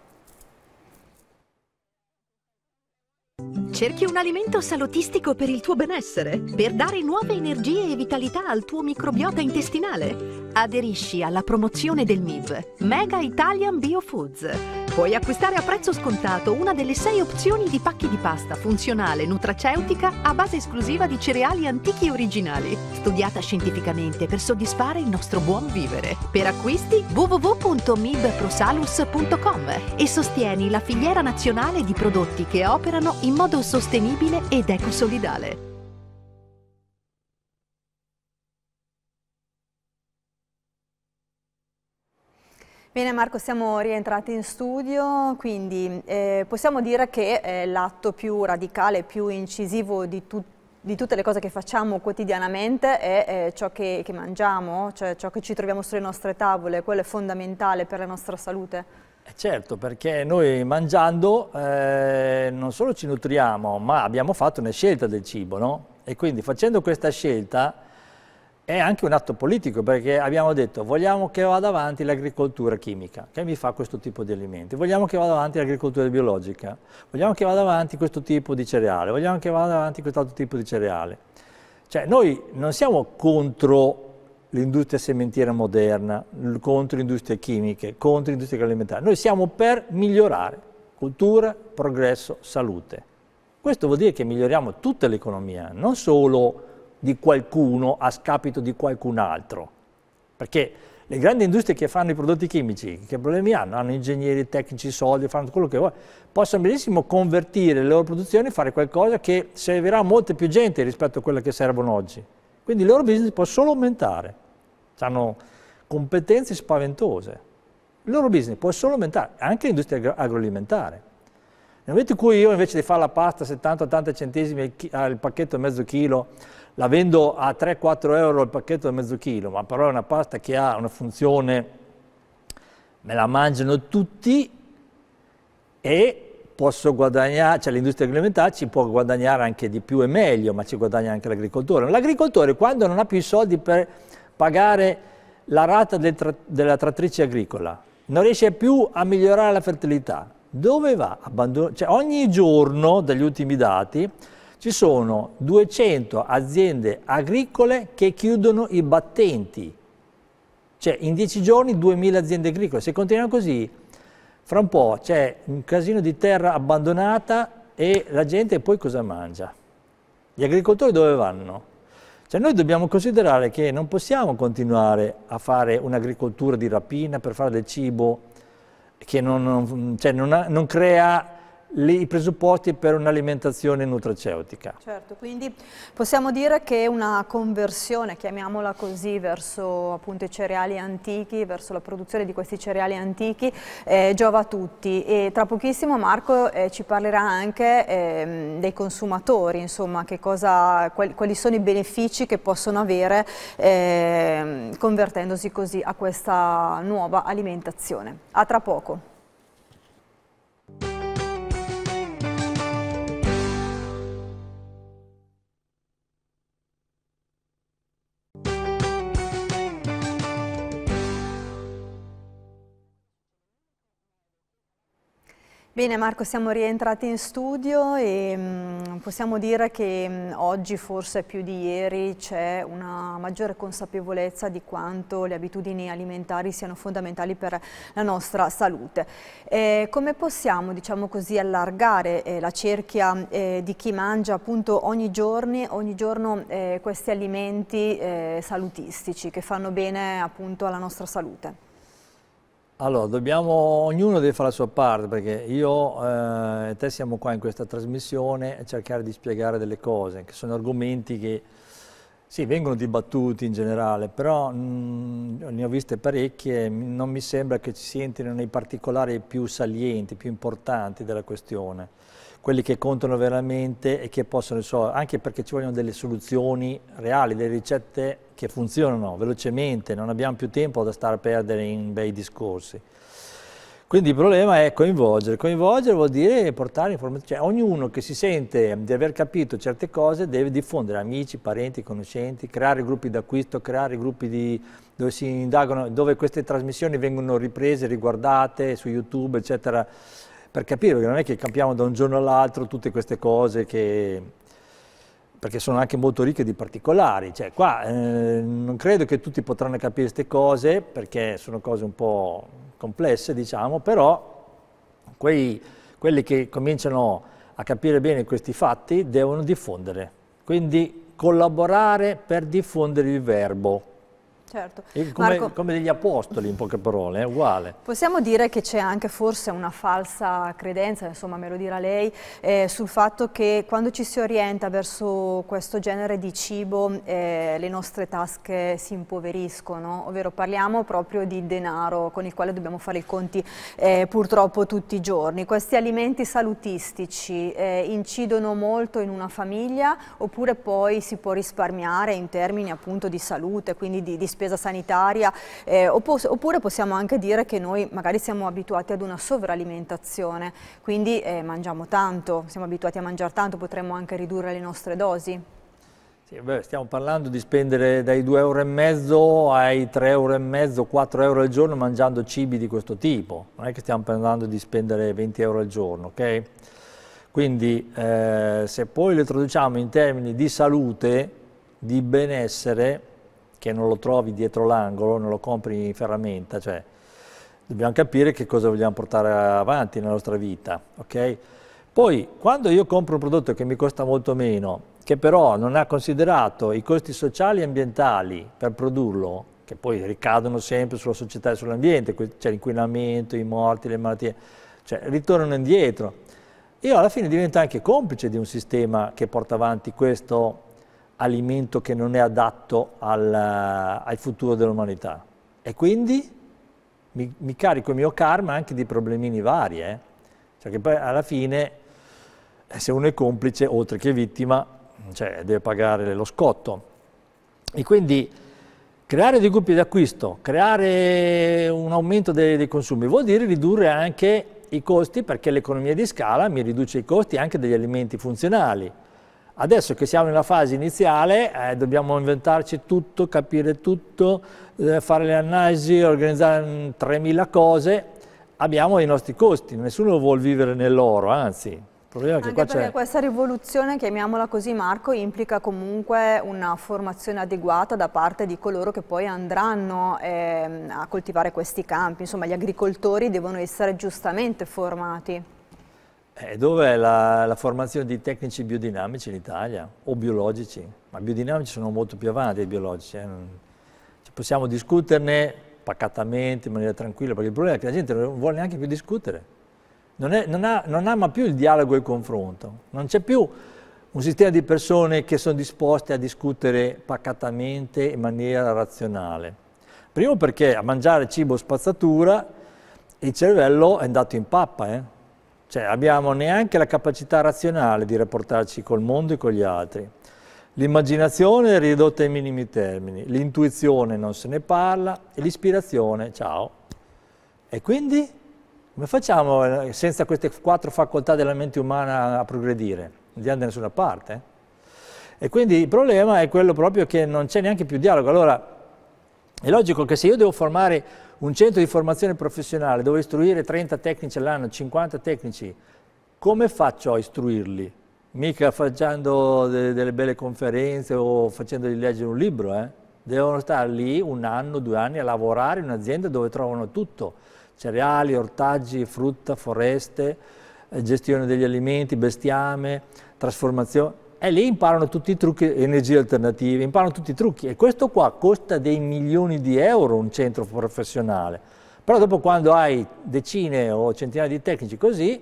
Cerchi un alimento salutistico per il tuo benessere, per dare nuove energie e vitalità al tuo microbiota intestinale. Aderisci alla promozione del MIB, Mega Italian Bio Foods. Puoi acquistare a prezzo scontato una delle sei opzioni di pacchi di pasta funzionale nutraceutica a base esclusiva di cereali antichi e originali, studiata scientificamente per soddisfare il nostro buon vivere. Per acquisti www.mibprosalus.com e sostieni la filiera nazionale di prodotti che operano in modo sostenibile ed ecosolidale. Bene Marco, siamo rientrati in studio, quindi eh, possiamo dire che eh, l'atto più radicale, più incisivo di tutti di tutte le cose che facciamo quotidianamente è eh, ciò che, che, mangiamo, cioè ciò che ci troviamo sulle nostre tavole, quello è fondamentale per la nostra salute. Eh, certo, perché noi mangiando eh, non solo ci nutriamo, ma abbiamo fatto una scelta del cibo, no? E quindi facendo questa scelta è anche un atto politico perché abbiamo detto vogliamo che vada avanti l'agricoltura chimica che mi fa questo tipo di alimenti, vogliamo che vada avanti l'agricoltura biologica, vogliamo che vada avanti questo tipo di cereale, vogliamo che vada avanti quest'altro tipo di cereale. Cioè noi non siamo contro l'industria sementiera moderna, contro le industrie chimiche, contro l'industria alimentare, noi siamo per migliorare cultura, progresso, salute. Questo vuol dire che miglioriamo tutta l'economia, non solo di qualcuno a scapito di qualcun altro. Perché le grandi industrie che fanno i prodotti chimici, che problemi hanno? Hanno ingegneri, tecnici, soldi, fanno quello che vogliono. Possono benissimo convertire le loro produzioni e fare qualcosa che servirà a molte più gente rispetto a quelle che servono oggi. Quindi il loro business può solo aumentare. Hanno competenze spaventose. Il loro business può solo aumentare, anche l'industria agroalimentare. Nel momento in cui io invece di fare la pasta 70-80 centesimi al pacchetto mezzo chilo, la vendo a 3-4 euro il pacchetto da mezzo chilo, ma però è una pasta che ha una funzione, me la mangiano tutti e posso guadagnare, cioè l'industria agroalimentare ci può guadagnare anche di più e meglio, ma ci guadagna anche l'agricoltore. L'agricoltore quando non ha più i soldi per pagare la rata del tra della trattrice agricola, non riesce più a migliorare la fertilità, dove va? Abbandon cioè, ogni giorno, dagli ultimi dati, ci sono 200 aziende agricole che chiudono i battenti. Cioè in 10 giorni 2.000 aziende agricole. Se continuiamo così, fra un po' c'è un casino di terra abbandonata e la gente poi cosa mangia? Gli agricoltori dove vanno? Cioè noi dobbiamo considerare che non possiamo continuare a fare un'agricoltura di rapina per fare del cibo che non, non, cioè non, ha, non crea le, i presupposti per un'alimentazione nutraceutica. Certo, quindi possiamo dire che una conversione, chiamiamola così, verso appunto i cereali antichi, verso la produzione di questi cereali antichi, eh, giova a tutti e tra pochissimo Marco eh, ci parlerà anche eh, dei consumatori, insomma, cosa, quali, quali sono i benefici che possono avere ehm, convertendosi così a questa nuova alimentazione. A tra poco. Bene Marco, siamo rientrati in studio e mh, mm, possiamo dire che mh, mm, oggi forse più di ieri c'è una maggiore consapevolezza di quanto le abitudini alimentari siano fondamentali per la nostra salute. Eh, come possiamo, diciamo così, allargare eh, la cerchia eh, di chi mangia appunto ogni giorno, ogni giorno eh, questi alimenti eh, salutistici che fanno bene appunto alla nostra salute? Allora, dobbiamo, ognuno deve fare la sua parte perché io eh, e te siamo qua in questa trasmissione a cercare di spiegare delle cose, che sono argomenti che sì, vengono dibattuti in generale, però mh, mm, ne ho viste parecchie, e non mi sembra che ci si entri nei particolari più salienti, più importanti della questione quelli che contano veramente e che possono risolvere, anche perché ci vogliono delle soluzioni reali, delle ricette che funzionano velocemente, non abbiamo più tempo da stare a perdere in bei discorsi. Quindi il problema è coinvolgere. Coinvolgere vuol dire portare informazioni, cioè ognuno che si sente di aver capito certe cose deve diffondere, amici, parenti, conoscenti, creare gruppi d'acquisto, creare gruppi di, dove si indagano, dove queste trasmissioni vengono riprese, riguardate su YouTube, eccetera per capire, perché non è che capiamo da un giorno all'altro tutte queste cose che perché sono anche molto ricche di particolari, cioè qua eh, non credo che tutti potranno capire queste cose perché sono cose un po' complesse diciamo, però quei, quelli che cominciano a capire bene questi fatti devono diffondere, quindi collaborare per diffondere il verbo, Certo. Come, Marco, come, degli apostoli, in poche parole, è uguale. Possiamo dire che c'è anche forse una falsa credenza, insomma me lo dirà lei, eh, sul fatto che quando ci si orienta verso questo genere di cibo eh, le nostre tasche si impoveriscono, ovvero parliamo proprio di denaro con il quale dobbiamo fare i conti eh, purtroppo tutti i giorni. Questi alimenti salutistici eh, incidono molto in una famiglia oppure poi si può risparmiare in termini appunto di salute, quindi di, di spesa sanitaria, eh, oppure possiamo anche dire che noi magari siamo abituati ad una sovralimentazione, quindi eh, mangiamo tanto, siamo abituati a mangiare tanto, potremmo anche ridurre le nostre dosi. Sì, beh, stiamo parlando di spendere dai 2,5 euro ai 3,5 euro, 4 euro al giorno mangiando cibi di questo tipo. Non è che stiamo parlando di spendere 20 euro al giorno, ok? Quindi eh, se poi lo traduciamo in termini di salute, di benessere, che non lo trovi dietro l'angolo, non lo compri in ferramenta, cioè dobbiamo capire che cosa vogliamo portare avanti nella nostra vita, ok? Poi quando io compro un prodotto che mi costa molto meno, che però non ha considerato i costi sociali e ambientali per produrlo, che poi ricadono sempre sulla società e sull'ambiente, c'è cioè l'inquinamento, i morti, le malattie, cioè ritornano indietro. Io alla fine divento anche complice di un sistema che porta avanti questo alimento che non è adatto al, eh, al futuro dell'umanità. E quindi mi, mi, carico il mio karma anche di problemini vari, eh? cioè che poi alla fine eh, se uno è complice, oltre che vittima, cioè, deve pagare lo scotto. E quindi creare dei gruppi d'acquisto, creare un aumento dei, dei consumi, vuol dire ridurre anche i costi perché l'economia di scala mi riduce i costi anche degli alimenti funzionali Adesso che siamo nella fase iniziale eh, dobbiamo inventarci tutto, capire tutto, eh, fare le analisi, organizzare mh, mm, 3.000 cose. Abbiamo i nostri costi, nessuno vuole vivere nell'oro, anzi Che anche perché questa rivoluzione, chiamiamola così Marco, implica comunque una formazione adeguata da parte di coloro che poi andranno eh, a coltivare questi campi, insomma gli agricoltori devono essere giustamente formati. Eh, dov'è la, la formazione di tecnici biodinamici in Italia? O biologici? Ma biodinamici sono molto più avanti dei biologici. Eh? Cioè, possiamo discuterne pacatamente, in maniera tranquilla, perché il problema è che la gente non vuole neanche più discutere. Non, è, non, ha, non ama più il dialogo e il confronto. Non c'è più un sistema di persone che sono disposte a discutere pacatamente in maniera razionale. Primo perché a mangiare cibo spazzatura il cervello è andato in pappa, eh? Cioè abbiamo neanche la capacità razionale di rapportarci col mondo e con gli altri. L'immaginazione è ridotta ai minimi termini, l'intuizione non se ne parla e l'ispirazione, ciao. E quindi come facciamo eh, senza queste quattro facoltà della mente umana a progredire? andiamo da nessuna parte. Eh? E quindi il problema è quello proprio che non c'è neanche più dialogo. Allora è logico che se io devo formare un centro di formazione professionale dove istruire 30 tecnici all'anno, 50 tecnici, come faccio a istruirli? Mica facendo delle, delle belle conferenze o facendogli leggere un libro, eh? devono stare lì un anno, due anni a lavorare in un'azienda dove trovano tutto, cereali, ortaggi, frutta, foreste, eh, gestione degli alimenti, bestiame, trasformazione e lì imparano tutti i trucchi, energie alternative, imparano tutti i trucchi. E questo qua costa dei milioni di euro un centro professionale. Però dopo quando hai decine o centinaia di tecnici così,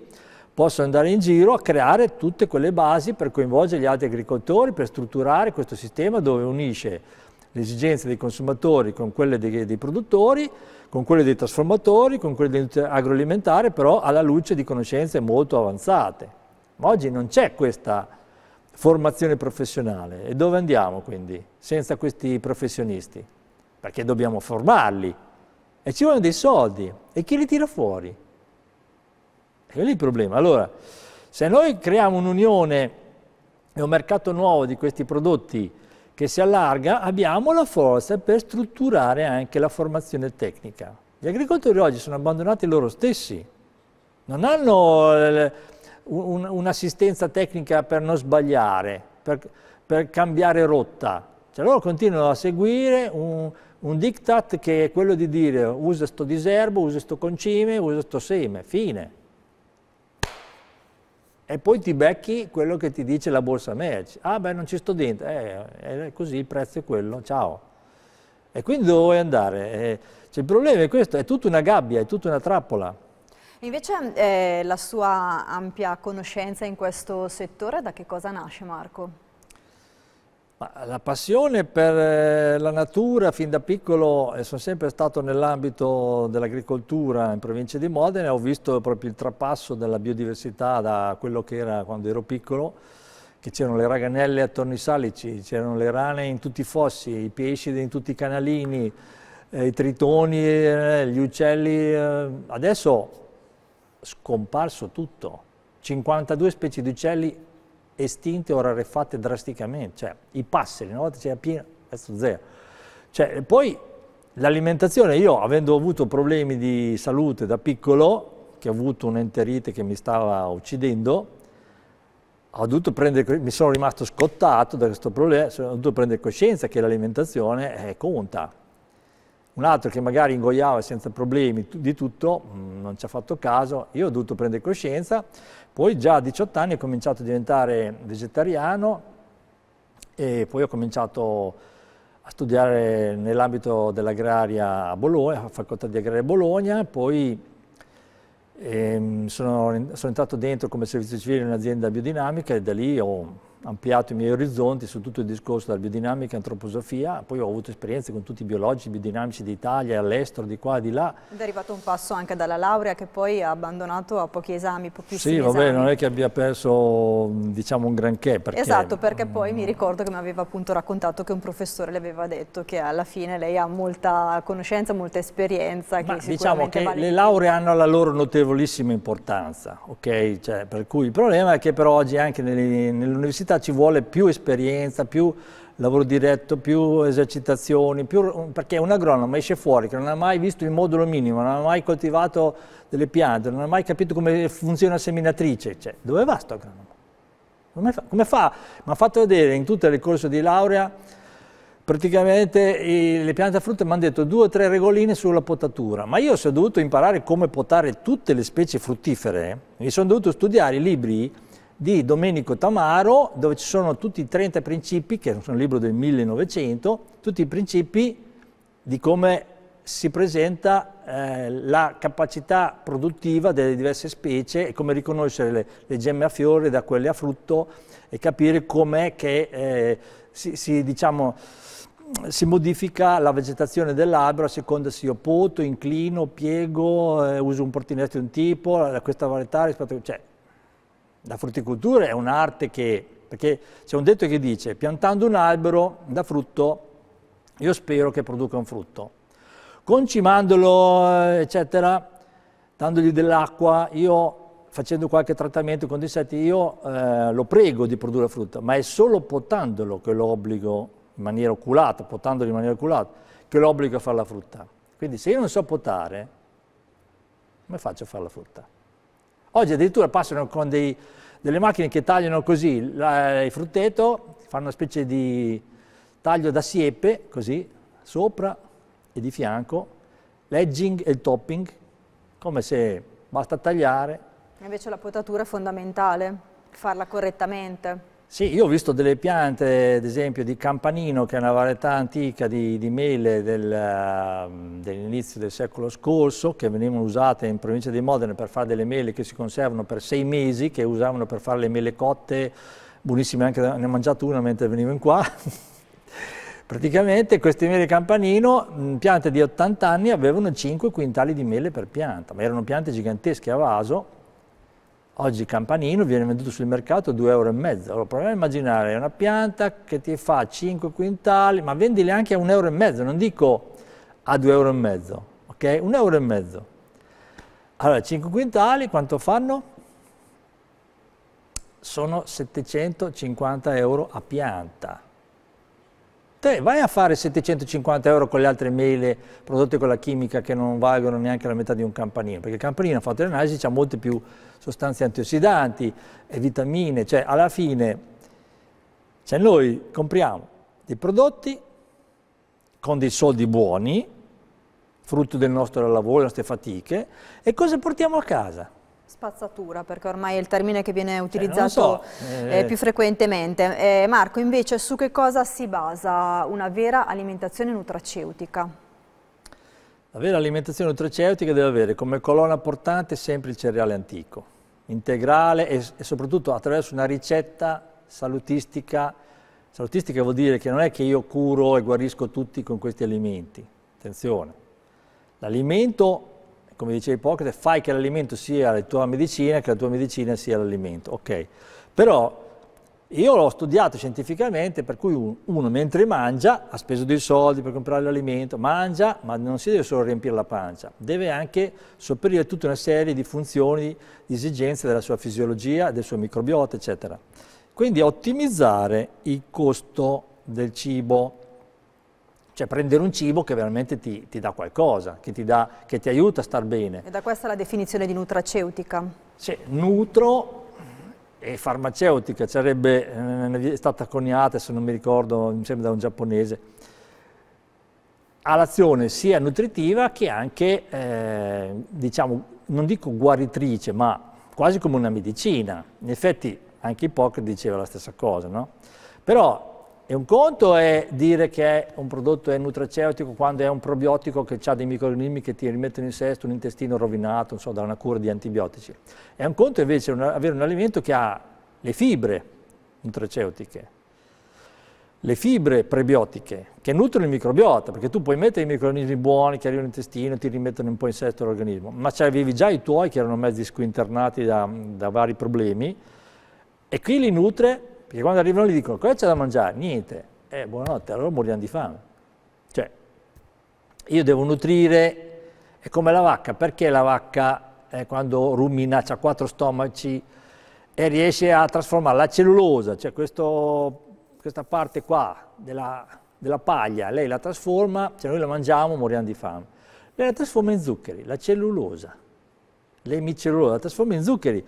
posso andare in giro a creare tutte quelle basi per coinvolgere gli altri agricoltori, per strutturare questo sistema dove unisce le esigenze dei consumatori con quelle dei, dei produttori, con quelle dei trasformatori, con quelle agroalimentari però alla luce di conoscenze molto avanzate. Ma oggi non c'è questa formazione professionale. E dove andiamo quindi senza questi professionisti? Perché dobbiamo formarli e ci vogliono dei soldi e chi li tira fuori? E lì il problema. Allora, se noi creiamo un'unione e un mercato nuovo di questi prodotti che si allarga, abbiamo la forza per strutturare anche la formazione tecnica. Gli agricoltori oggi sono abbandonati loro stessi, non hanno un'assistenza tecnica per non sbagliare, per, per, cambiare rotta. Cioè loro continuano a seguire un, un diktat che è quello di dire usa sto diserbo, usa sto concime, usa sto seme, fine. E poi ti becchi quello che ti dice la borsa merce. Ah beh non ci sto dentro, eh, è così il prezzo è quello, ciao. E quindi dove vuoi andare? Eh, cioè, il problema è questo, è tutta una gabbia, è tutta una trappola. Invece eh, la sua ampia conoscenza in questo settore da che cosa nasce Marco? la passione per eh, la natura fin da piccolo, sono sempre stato nell'ambito dell'agricoltura in provincia di Modena, ho visto proprio il trapasso della biodiversità da quello che era quando ero piccolo, che c'erano le raganelle attorno ai salici, c'erano le rane in tutti i fossi, i pesci in tutti i canalini, eh, i tritoni, eh, gli uccelli. Adesso scomparso tutto. 52 specie di uccelli estinte o rarefatte drasticamente, cioè i passeri, una volta c'era piena, adesso zero. Cioè, poi l'alimentazione, io avendo avuto problemi di salute da piccolo, che ho avuto un'enterite che mi stava uccidendo, ho dovuto prendere, mi sono rimasto scottato da questo problema, ho dovuto prendere coscienza che l'alimentazione eh, conta un altro che magari ingoiava senza problemi di tutto, mm, non ci ha fatto caso, io ho dovuto prendere coscienza, poi già a 18 anni ho cominciato a diventare vegetariano e poi ho cominciato a studiare nell'ambito dell'agraria a Bologna, alla facoltà di agraria a Bologna, poi ehm, sono, sono entrato dentro come servizio civile in un'azienda biodinamica e da lì ho ampliato i miei orizzonti su tutto il discorso della biodinamica e antroposofia, poi ho avuto esperienze con tutti i biologi biodinamici d'Italia, all'estero, di qua e di là. Ed è arrivato un passo anche dalla laurea che poi ha abbandonato a pochi esami, pochissimi Sì, vabbè, esami. non è che abbia perso diciamo un granché. Perché... Esatto, perché poi mi ricordo che mi aveva appunto raccontato che un professore le aveva detto che alla fine lei ha molta conoscenza, molta esperienza. Che diciamo che vale le lauree hanno la loro notevolissima importanza, ok? Cioè, per cui il problema è che per oggi anche nell'università realtà ci vuole più esperienza, più lavoro diretto, più esercitazioni, più, perché un agronomo esce fuori che non ha mai visto il modulo minimo, non ha mai coltivato delle piante, non ha mai capito come funziona la seminatrice, cioè, dove va sto agronomo? Come fa? Come fa? Mi ha fatto vedere in tutto il corso di laurea praticamente i, le piante a frutta mi hanno detto due o tre regoline sulla potatura, ma io se ho dovuto imparare come potare tutte le specie fruttifere, mi sono dovuto studiare i libri di Domenico Tamaro, dove ci sono tutti i 30 principi, che è un libro del 1900, tutti i principi di come si presenta eh, la capacità produttiva delle diverse specie e come riconoscere le, le, gemme a fiore da quelle a frutto e capire com'è che eh, si, si, diciamo, si, modifica la vegetazione dell'albero a seconda se io poto, inclino, piego, eh, uso un portinetto di un tipo, questa varietà rispetto a... Cioè, la frutticoltura è un'arte che, perché c'è un detto che dice, piantando un albero da frutto, io spero che produca un frutto. Concimandolo, eh, eccetera, dandogli dell'acqua, io facendo qualche trattamento con insetti, io eh, lo prego di produrre frutto, ma è solo potandolo che lo obbligo in maniera oculata, potandolo in maniera oculata, che lo obbligo a fare la frutta. Quindi se io non so potare, come faccio a fare la frutta? Oggi addirittura passano con dei, delle macchine che tagliano così la, il frutteto, fanno una specie di taglio da siepe, così, sopra e di fianco, l'edging e il topping, come se basta tagliare. Invece la potatura è fondamentale, farla correttamente. Sì, io ho visto delle piante, ad esempio, di Campanino, che è una varietà antica di, di mele del, ehm, dell'inizio del secolo scorso, che venivano usate in provincia di Modena per fare delle mele che si conservano per sei mesi, che usavano per fare le mele cotte, buonissime anche, ne ho mangiato una mentre venivo in qua. Praticamente queste mele Campanino, piante di 80 anni, avevano 5 quintali di mele per pianta, ma erano piante gigantesche a vaso, Oggi campanino viene venduto sul mercato a 2,5 euro. Allora proviamo a immaginare una pianta che ti fa 5 quintali, ma vendile anche a 1,5 euro, non dico a 2,5 euro, ok? 1,5 euro. Allora 5 quintali quanto fanno? Sono 750 euro a pianta. Te vai a fare 750 euro con le altre mele prodotte con la chimica che non valgono neanche la metà di un campanino, perché il campanino ha fatto le analisi, ha molte più sostanze antiossidanti e vitamine, cioè alla fine cioè noi compriamo dei prodotti con dei soldi buoni, frutto del nostro lavoro, delle nostre fatiche, e cosa portiamo a casa? Spazzatura, perché ormai è il termine che viene eh, utilizzato so. Eh, eh, più frequentemente. Eh, Marco, invece, su che cosa si basa una vera alimentazione nutraceutica? La vera alimentazione nutraceutica deve avere come colonna portante sempre il cereale antico, integrale e, e soprattutto attraverso una ricetta salutistica. Salutistica vuol dire che non è che io curo e guarisco tutti con questi alimenti, attenzione. L'alimento come diceva Ippocrate, fai che l'alimento sia la tua medicina, che la tua medicina sia l'alimento. Ok, però io l'ho studiato scientificamente, per cui uno, mentre mangia ha speso dei soldi per comprare l'alimento, mangia, ma non si deve solo riempire la pancia, deve anche sopperire tutta una serie di funzioni, di esigenze della sua fisiologia, del suo microbiota, eccetera. Quindi ottimizzare il costo del cibo, cioè prendere un cibo che veramente ti, ti dà qualcosa, che ti, dà, che ti, aiuta a star bene. E da questa la definizione di nutraceutica? Sì, nutro e farmaceutica, sarebbe eh, stata coniata, se non mi ricordo, mi sembra da un giapponese, ha l'azione sia nutritiva che anche, eh, diciamo, non dico guaritrice, ma quasi come una medicina. In effetti anche Ippocrate diceva la stessa cosa, no? Però e un conto è dire che un prodotto è nutraceutico quando è un probiotico che ha dei microorganismi che ti rimettono in sesto un intestino rovinato, so, da una cura di antibiotici. E un conto invece un, avere un alimento che ha le fibre nutraceutiche, le fibre prebiotiche che nutrono il microbiota, perché tu puoi mettere i microorganismi buoni che arrivano all'intestino, e ti rimettono un po' in sesto l'organismo, ma avevi già i tuoi che erano mezzi squinternati da, da vari problemi, e qui li nutre perché quando arrivano lì dicono, cosa c'è da mangiare? Niente. Eh, buonanotte, allora moriamo di fame. Cioè, io devo nutrire, è come la vacca, perché la vacca eh, quando rumina ha quattro stomaci e riesce a trasformare la cellulosa, cioè questo, questa parte qua della, della paglia, lei la trasforma, se noi la mangiamo moriamo di fame. Lei la trasforma in zuccheri, la cellulosa, l'emicellulosa la trasforma in zuccheri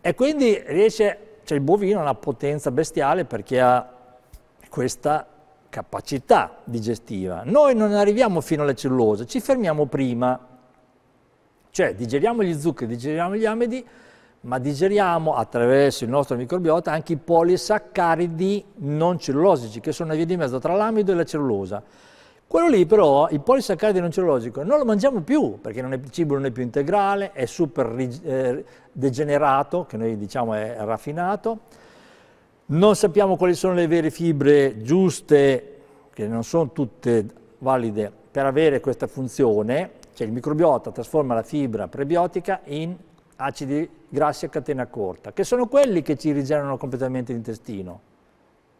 e quindi riesce cioè il bovino ha una potenza bestiale perché ha questa capacità digestiva. Noi non arriviamo fino alla cellulosa, ci fermiamo prima. Cioè digeriamo gli zuccheri, digeriamo gli amidi, ma digeriamo attraverso il nostro microbiota anche i polisaccaridi non cellulosici, che sono una via di mezzo tra l'amido e la cellulosa. Quello lì però, il polisaccaride non cellulogico, non lo mangiamo più perché è, il cibo non è più integrale, è super eh, degenerato, che noi diciamo è raffinato, non sappiamo quali sono le vere fibre giuste, che non sono tutte valide per avere questa funzione, cioè il microbiota trasforma la fibra prebiotica in acidi grassi a catena corta, che sono quelli che ci rigenerano completamente l'intestino,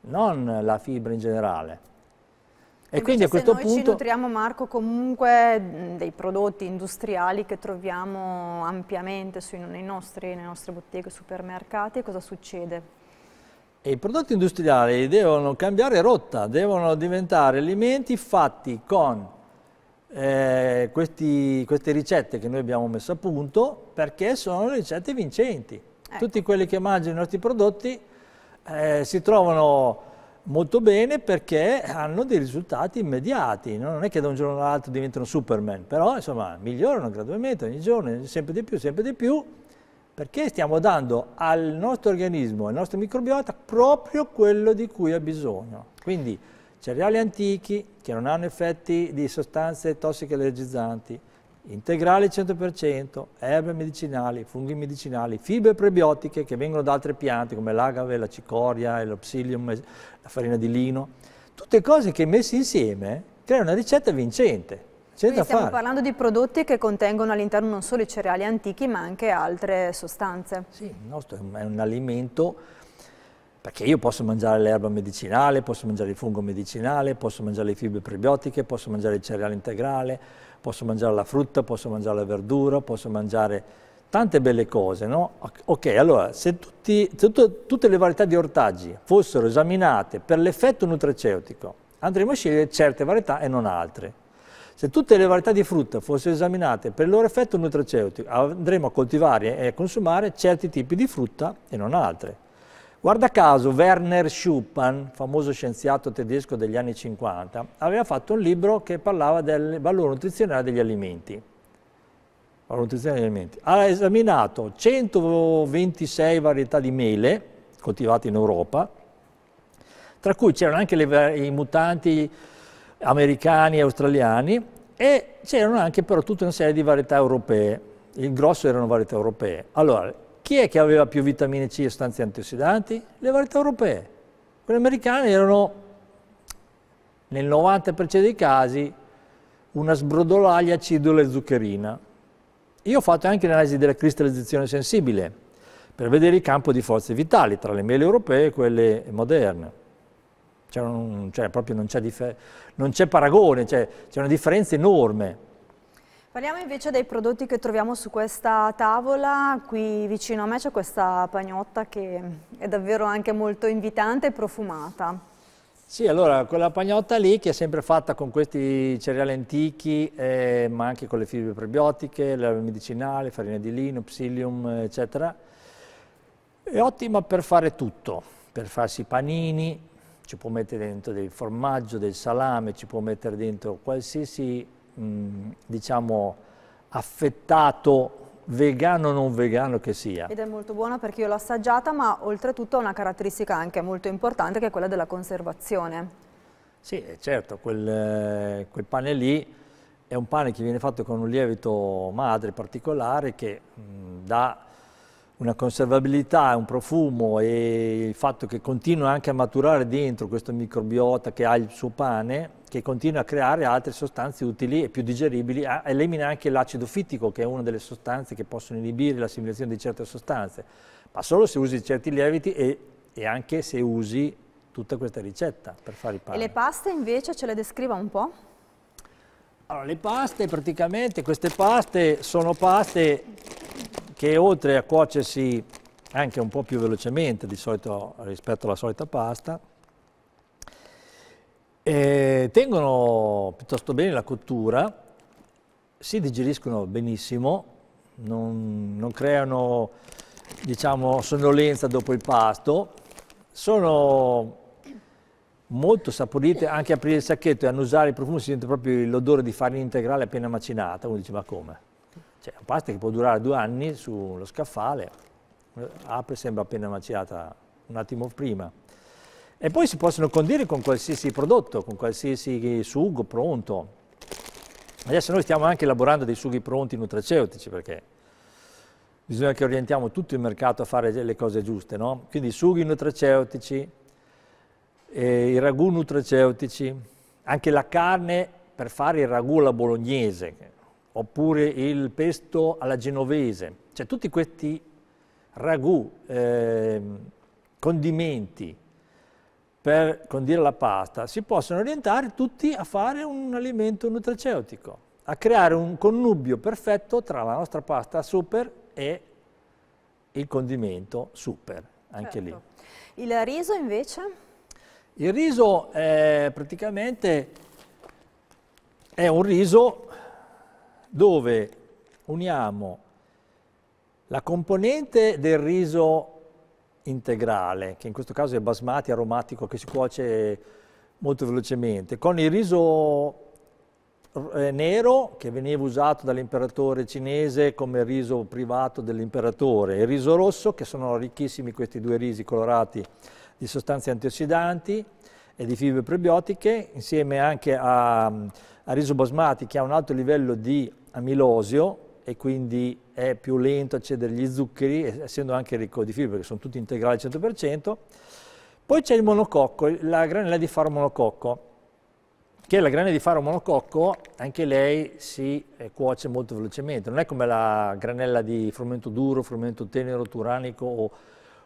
non la fibra in generale. E quindi a questo noi punto... Noi ci nutriamo, Marco, comunque dei prodotti industriali che troviamo ampiamente sui, nei nostri, nelle nostre botteghe, supermercati, cosa succede? E I prodotti industriali devono cambiare rotta, devono diventare alimenti fatti con eh, questi, queste ricette che noi abbiamo messo a punto perché sono ricette vincenti. Ecco. Tutti quelli che mangiano i nostri prodotti eh, si trovano molto bene perché hanno dei risultati immediati, no? non è che da un giorno all'altro diventano Superman, però insomma migliorano gradualmente ogni giorno, sempre di più, sempre di più, perché stiamo dando al nostro organismo, al nostro microbiota, proprio quello di cui ha bisogno. Quindi cereali antichi che non hanno effetti di sostanze tossiche e allergizzanti, integrali 100%, erbe medicinali, funghi medicinali, fibre prebiotiche che vengono da altre piante come l'agave, la cicoria, lo psilium, la farina di lino, tutte cose che messe insieme creano una ricetta vincente. Quindi stiamo fare. parlando di prodotti che contengono all'interno non solo i cereali antichi ma anche altre sostanze. Sì, il nostro è un alimento perché io posso mangiare l'erba medicinale, posso mangiare il fungo medicinale, posso mangiare le fibre prebiotiche, posso mangiare il cereale integrale, posso mangiare la frutta, posso mangiare la verdura, posso mangiare tante belle cose, no? Ok, allora, se, tutti, se tu, tutte le varietà di ortaggi fossero esaminate per l'effetto nutraceutico, andremo a scegliere certe varietà e non altre. Se tutte le varietà di frutta fossero esaminate per il loro effetto nutraceutico, andremo a coltivare e a consumare certi tipi di frutta e non altre. Guarda caso, Werner Schuppan, famoso scienziato tedesco degli anni 50, aveva fatto un libro che parlava del valore nutrizionale degli alimenti. Degli alimenti. Ha esaminato 126 varietà di mele coltivate in Europa, tra cui c'erano anche le, i mutanti americani e australiani e c'erano anche però tutta una serie di varietà europee. Il grosso erano varietà europee. Allora, chi è che aveva più vitamine C e sostanze antiossidanti? Le varietà europee. Quelle americane erano, nel 90% dei casi, una sbrodolaglia acidula e zuccherina. Io ho fatto anche l'analisi della cristallizzazione sensibile per vedere il campo di forze vitali tra le mele europee e quelle moderne. Cioè, non, cioè, proprio non c'è, paragone, cioè, c'è una differenza enorme. Parliamo invece dei prodotti che troviamo su questa tavola, qui vicino a me c'è questa pagnotta che è davvero anche molto invitante e profumata. Sì, allora quella pagnotta lì che è sempre fatta con questi cereali antichi, eh, ma anche con le fibre prebiotiche, l'erba medicinale, farina di lino, psyllium, eccetera, è ottima per fare tutto, per farsi panini, ci può mettere dentro del formaggio, del salame, ci può mettere dentro qualsiasi diciamo, affettato vegano o non vegano che sia. Ed è molto buona perché io l'ho assaggiata, ma oltretutto ha una caratteristica anche molto importante che è quella della conservazione. Sì, eh, certo, quel, eh, quel pane lì è un pane che viene fatto con un lievito madre particolare che mh, dà una conservabilità, un profumo e il fatto che continua anche a maturare dentro questo microbiota che ha il suo pane che continua a creare altre sostanze utili e più digeribili, elimina anche l'acido fittico che è una delle sostanze che possono inibire l'assimilazione di certe sostanze, ma solo se usi certi lieviti e, e anche se usi tutta questa ricetta per fare i panni. E le paste invece ce le descriva un po'? Allora, le paste praticamente, queste paste sono paste che oltre a cuocersi anche un po' più velocemente di solito rispetto alla solita pasta, eh, tengono piuttosto bene la cottura, si digeriscono benissimo, non, non creano diciamo, sonnolenza dopo il pasto, sono molto saporite, anche aprire il sacchetto e annusare il profumo si sente proprio l'odore di farina integrale appena macinata, uno dice ma come? Cioè, una pasta che può durare due anni sullo scaffale, eh, apre sembra appena macinata un attimo prima. E poi si possono condire con qualsiasi prodotto, con qualsiasi sugo pronto. Adesso noi stiamo anche elaborando dei sughi pronti nutraceutici perché bisogna che orientiamo tutto il mercato a fare le cose giuste, no? Quindi sughi nutraceutici, eh, i ragù nutraceutici, anche la carne per fare il ragù alla bolognese, oppure il pesto alla genovese. Cioè tutti questi ragù, eh, condimenti, per condire la pasta, si possono orientare tutti a fare un alimento nutraceutico, a creare un connubio perfetto tra la nostra pasta super e il condimento super, anche certo. lì. Il riso invece? Il riso è praticamente è un riso dove uniamo la componente del riso integrale, che in questo caso è basmati aromatico che si cuoce molto velocemente, con il riso eh, nero che veniva usato dall'imperatore cinese come riso privato dell'imperatore, il riso rosso che sono ricchissimi questi due risi colorati di sostanze antiossidanti e di fibre prebiotiche, insieme anche a, a riso basmati che ha un alto livello di amilosio, e quindi è più lento accedere agli zuccheri, essendo anche ricco di fibre, perché sono tutti integrali al 100%. Poi c'è il monococco, la granella di faro monococco, che la granella di faro monococco, anche lei si eh, cuoce molto velocemente, non è come la granella di frumento duro, frumento tenero, turanico o,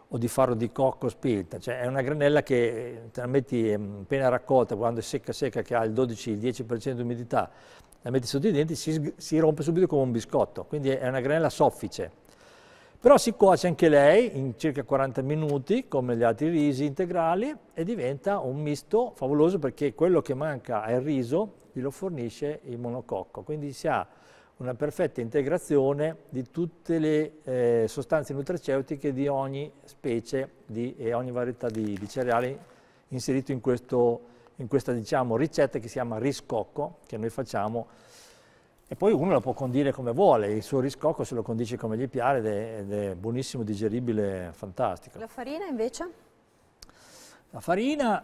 o di faro di cocco spilta, cioè è una granella che eh, te la metti mm, appena raccolta, quando è secca secca, che ha il 12-10% di umidità, la metti sotto i denti, si, si rompe subito come un biscotto, quindi è una granella soffice. Però si cuoce anche lei in circa 40 minuti, come gli altri risi integrali, e diventa un misto favoloso perché quello che manca è il riso glielo fornisce il monococco. Quindi si ha una perfetta integrazione di tutte le eh, sostanze nutraceutiche di ogni specie e ogni varietà di, di cereali inserito in questo in questa diciamo, ricetta che si chiama riscocco, che noi facciamo, e poi uno la può condire come vuole, il suo riscocco se lo condisce come gli piace ed è, ed è buonissimo, digeribile, fantastico. La farina invece? La farina,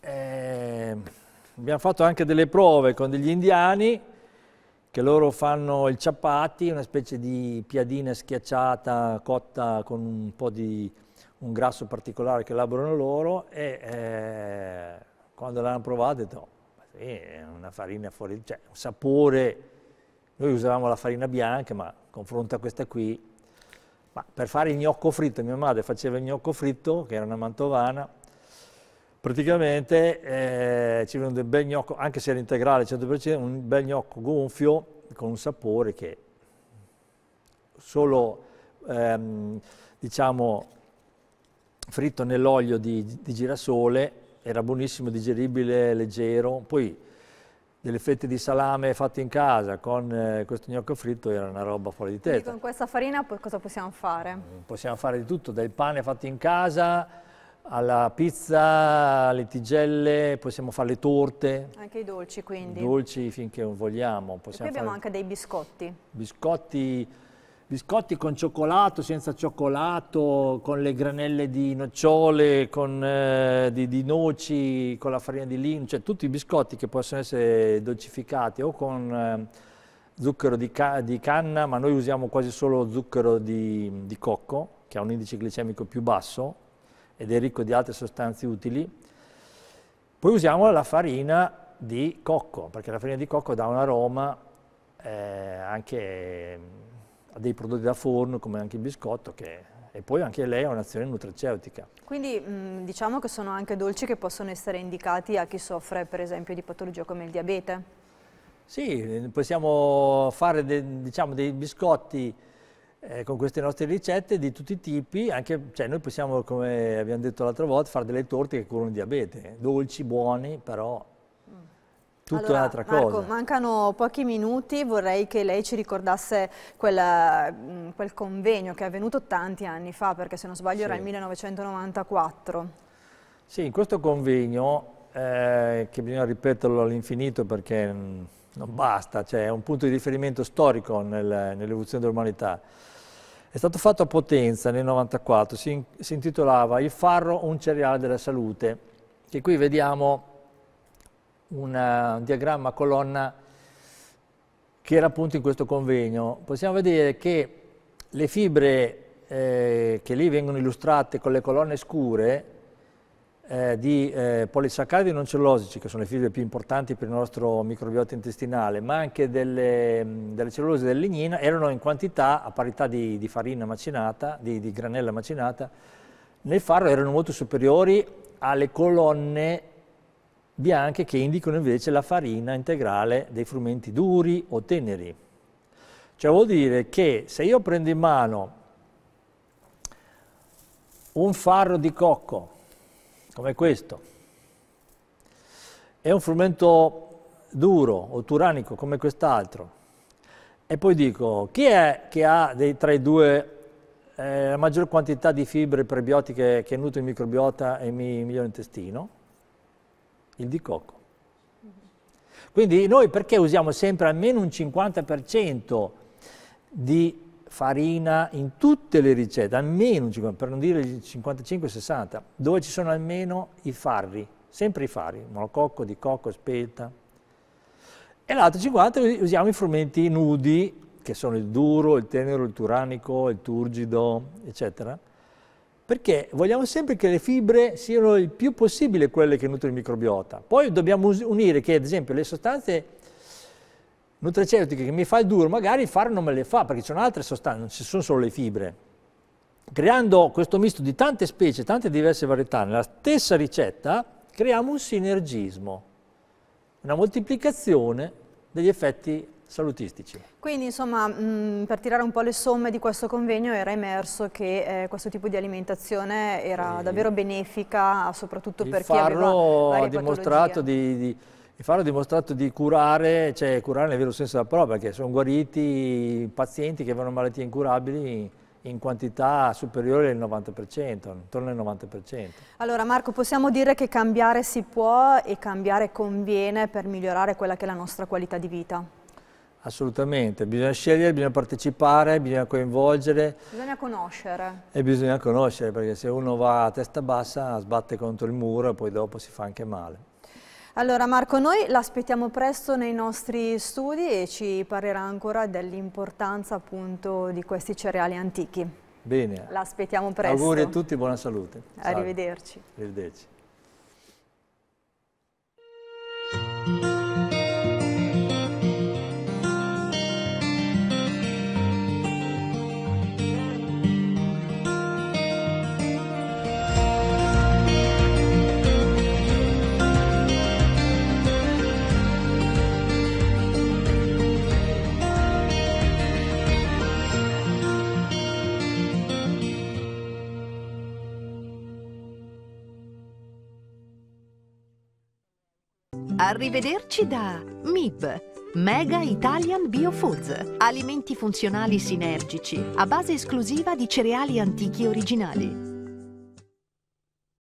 eh, abbiamo fatto anche delle prove con degli indiani, che loro fanno il ciappati, una specie di piadina schiacciata, cotta con un po' di un grasso particolare che elaborano loro e eh, quando l'hanno provato ho detto, oh, ma sì, è una farina fuori, cioè un sapore. Noi usavamo la farina bianca, ma confronta questa qui. Ma per fare il gnocco fritto, mia madre faceva il gnocco fritto, che era una mantovana, praticamente eh, ci viene un bel gnocco, anche se era integrale 100%, un bel gnocco gonfio con un sapore che solo ehm, diciamo fritto nell'olio di, di girasole era buonissimo, digeribile, leggero. Poi delle fette di salame fatte in casa con eh, questo gnocco fritto era una roba fuori di testa. Quindi con questa farina cosa possiamo fare? Mm, possiamo fare di tutto, dal pane fatto in casa alla pizza, alle tigelle, possiamo fare le torte. Anche i dolci quindi? I dolci finché vogliamo. Possiamo e qui abbiamo fare... anche dei biscotti. Biscotti biscotti con cioccolato, senza cioccolato, con le granelle di nocciole, con, eh, di, di, noci, con la farina di lino, cioè tutti i biscotti che possono essere dolcificati o con eh, zucchero di, ca di, canna, ma noi usiamo quasi solo zucchero di, di cocco, che ha un indice glicemico più basso ed è ricco di altre sostanze utili. Poi usiamo la farina di cocco, perché la farina di cocco dà un aroma eh, anche a dei prodotti da forno come anche il biscotto che e poi anche lei ha un'azione nutraceutica. Quindi mh, mm, diciamo che sono anche dolci che possono essere indicati a chi soffre per esempio di patologia come il diabete? Sì, possiamo fare de, diciamo, dei biscotti eh, con queste nostre ricette di tutti i tipi, anche, cioè, noi possiamo, come abbiamo detto l'altra volta, fare delle torte che curano il diabete, dolci, buoni, però Tutta allora, un'altra cosa. Marco, mancano pochi minuti, vorrei che lei ci ricordasse quel, mm, quel convegno che è avvenuto tanti anni fa, perché se non sbaglio sì. era il 1994. Sì, in questo convegno, eh, che bisogna ripeterlo all'infinito perché mm, non basta, cioè è un punto di riferimento storico nel, nell'evoluzione dell'umanità, è stato fatto a Potenza nel 1994, si, si intitolava Il farro, un cereale della salute, che qui vediamo una, eh, un diagramma a colonna che era appunto in questo convegno, possiamo vedere che le fibre eh, che lì vengono illustrate con le colonne scure eh, di eh, polisaccaridi non cellosici, che sono le fibre più importanti per il nostro microbiota intestinale, ma anche delle, delle cellulose del lignina, erano in quantità, a parità di, di farina macinata, di, di, granella macinata, nel farro erano molto superiori alle colonne bianche che indicano invece la farina integrale dei frumenti duri o teneri. Cioè vuol dire che se io prendo in mano un farro di cocco, come questo, e un frumento duro o turanico come quest'altro, e poi dico chi è che ha dei, tra i due eh, la maggior quantità di fibre prebiotiche che nutre il microbiota e il migliora intestino? il di cocco. Quindi noi perché usiamo sempre almeno un 50% di farina in tutte le ricette, almeno un 50%, per non dire il 55-60, dove ci sono almeno i farri, sempre i farri, monococco, di cocco, spelta. E l'altro 50% usiamo i frumenti nudi, che sono il duro, il tenero, il turanico, il turgido, eccetera perché vogliamo sempre che le fibre siano il più possibile quelle che nutrono il microbiota. Poi dobbiamo unire che, ad esempio, le sostanze nutraceutiche che mi fa il duro, magari il faro non me le fa, perché ci sono altre sostanze, non ci sono solo le fibre. Creando questo misto di tante specie, tante diverse varietà, nella stessa ricetta, creiamo un sinergismo, una moltiplicazione degli effetti salutistici. Quindi insomma mh, mm, per tirare un po' le somme di questo convegno era emerso che eh, questo tipo di alimentazione era e... davvero benefica soprattutto il per chi aveva ha dimostrato di, di, Il farlo ha dimostrato di curare, cioè curare nel vero senso della parola perché sono guariti pazienti che avevano malattie incurabili in quantità superiore al 90%, intorno al 90%. Allora Marco, possiamo dire che cambiare si può e cambiare conviene per migliorare quella che è la nostra qualità di vita? Assolutamente, bisogna scegliere, bisogna partecipare, bisogna coinvolgere. Bisogna conoscere. E bisogna conoscere, perché se uno va a testa bassa sbatte contro il muro e poi dopo si fa anche male. Allora Marco, noi l'aspettiamo presto nei nostri studi e ci parlerà ancora dell'importanza appunto di questi cereali antichi. Bene. L'aspettiamo presto. Auguri a tutti, buona salute. Salve. Arrivederci. Arrivederci. arrivederci da MIB, Mega Italian Biofoods, alimenti funzionali sinergici a base esclusiva di cereali antichi originali.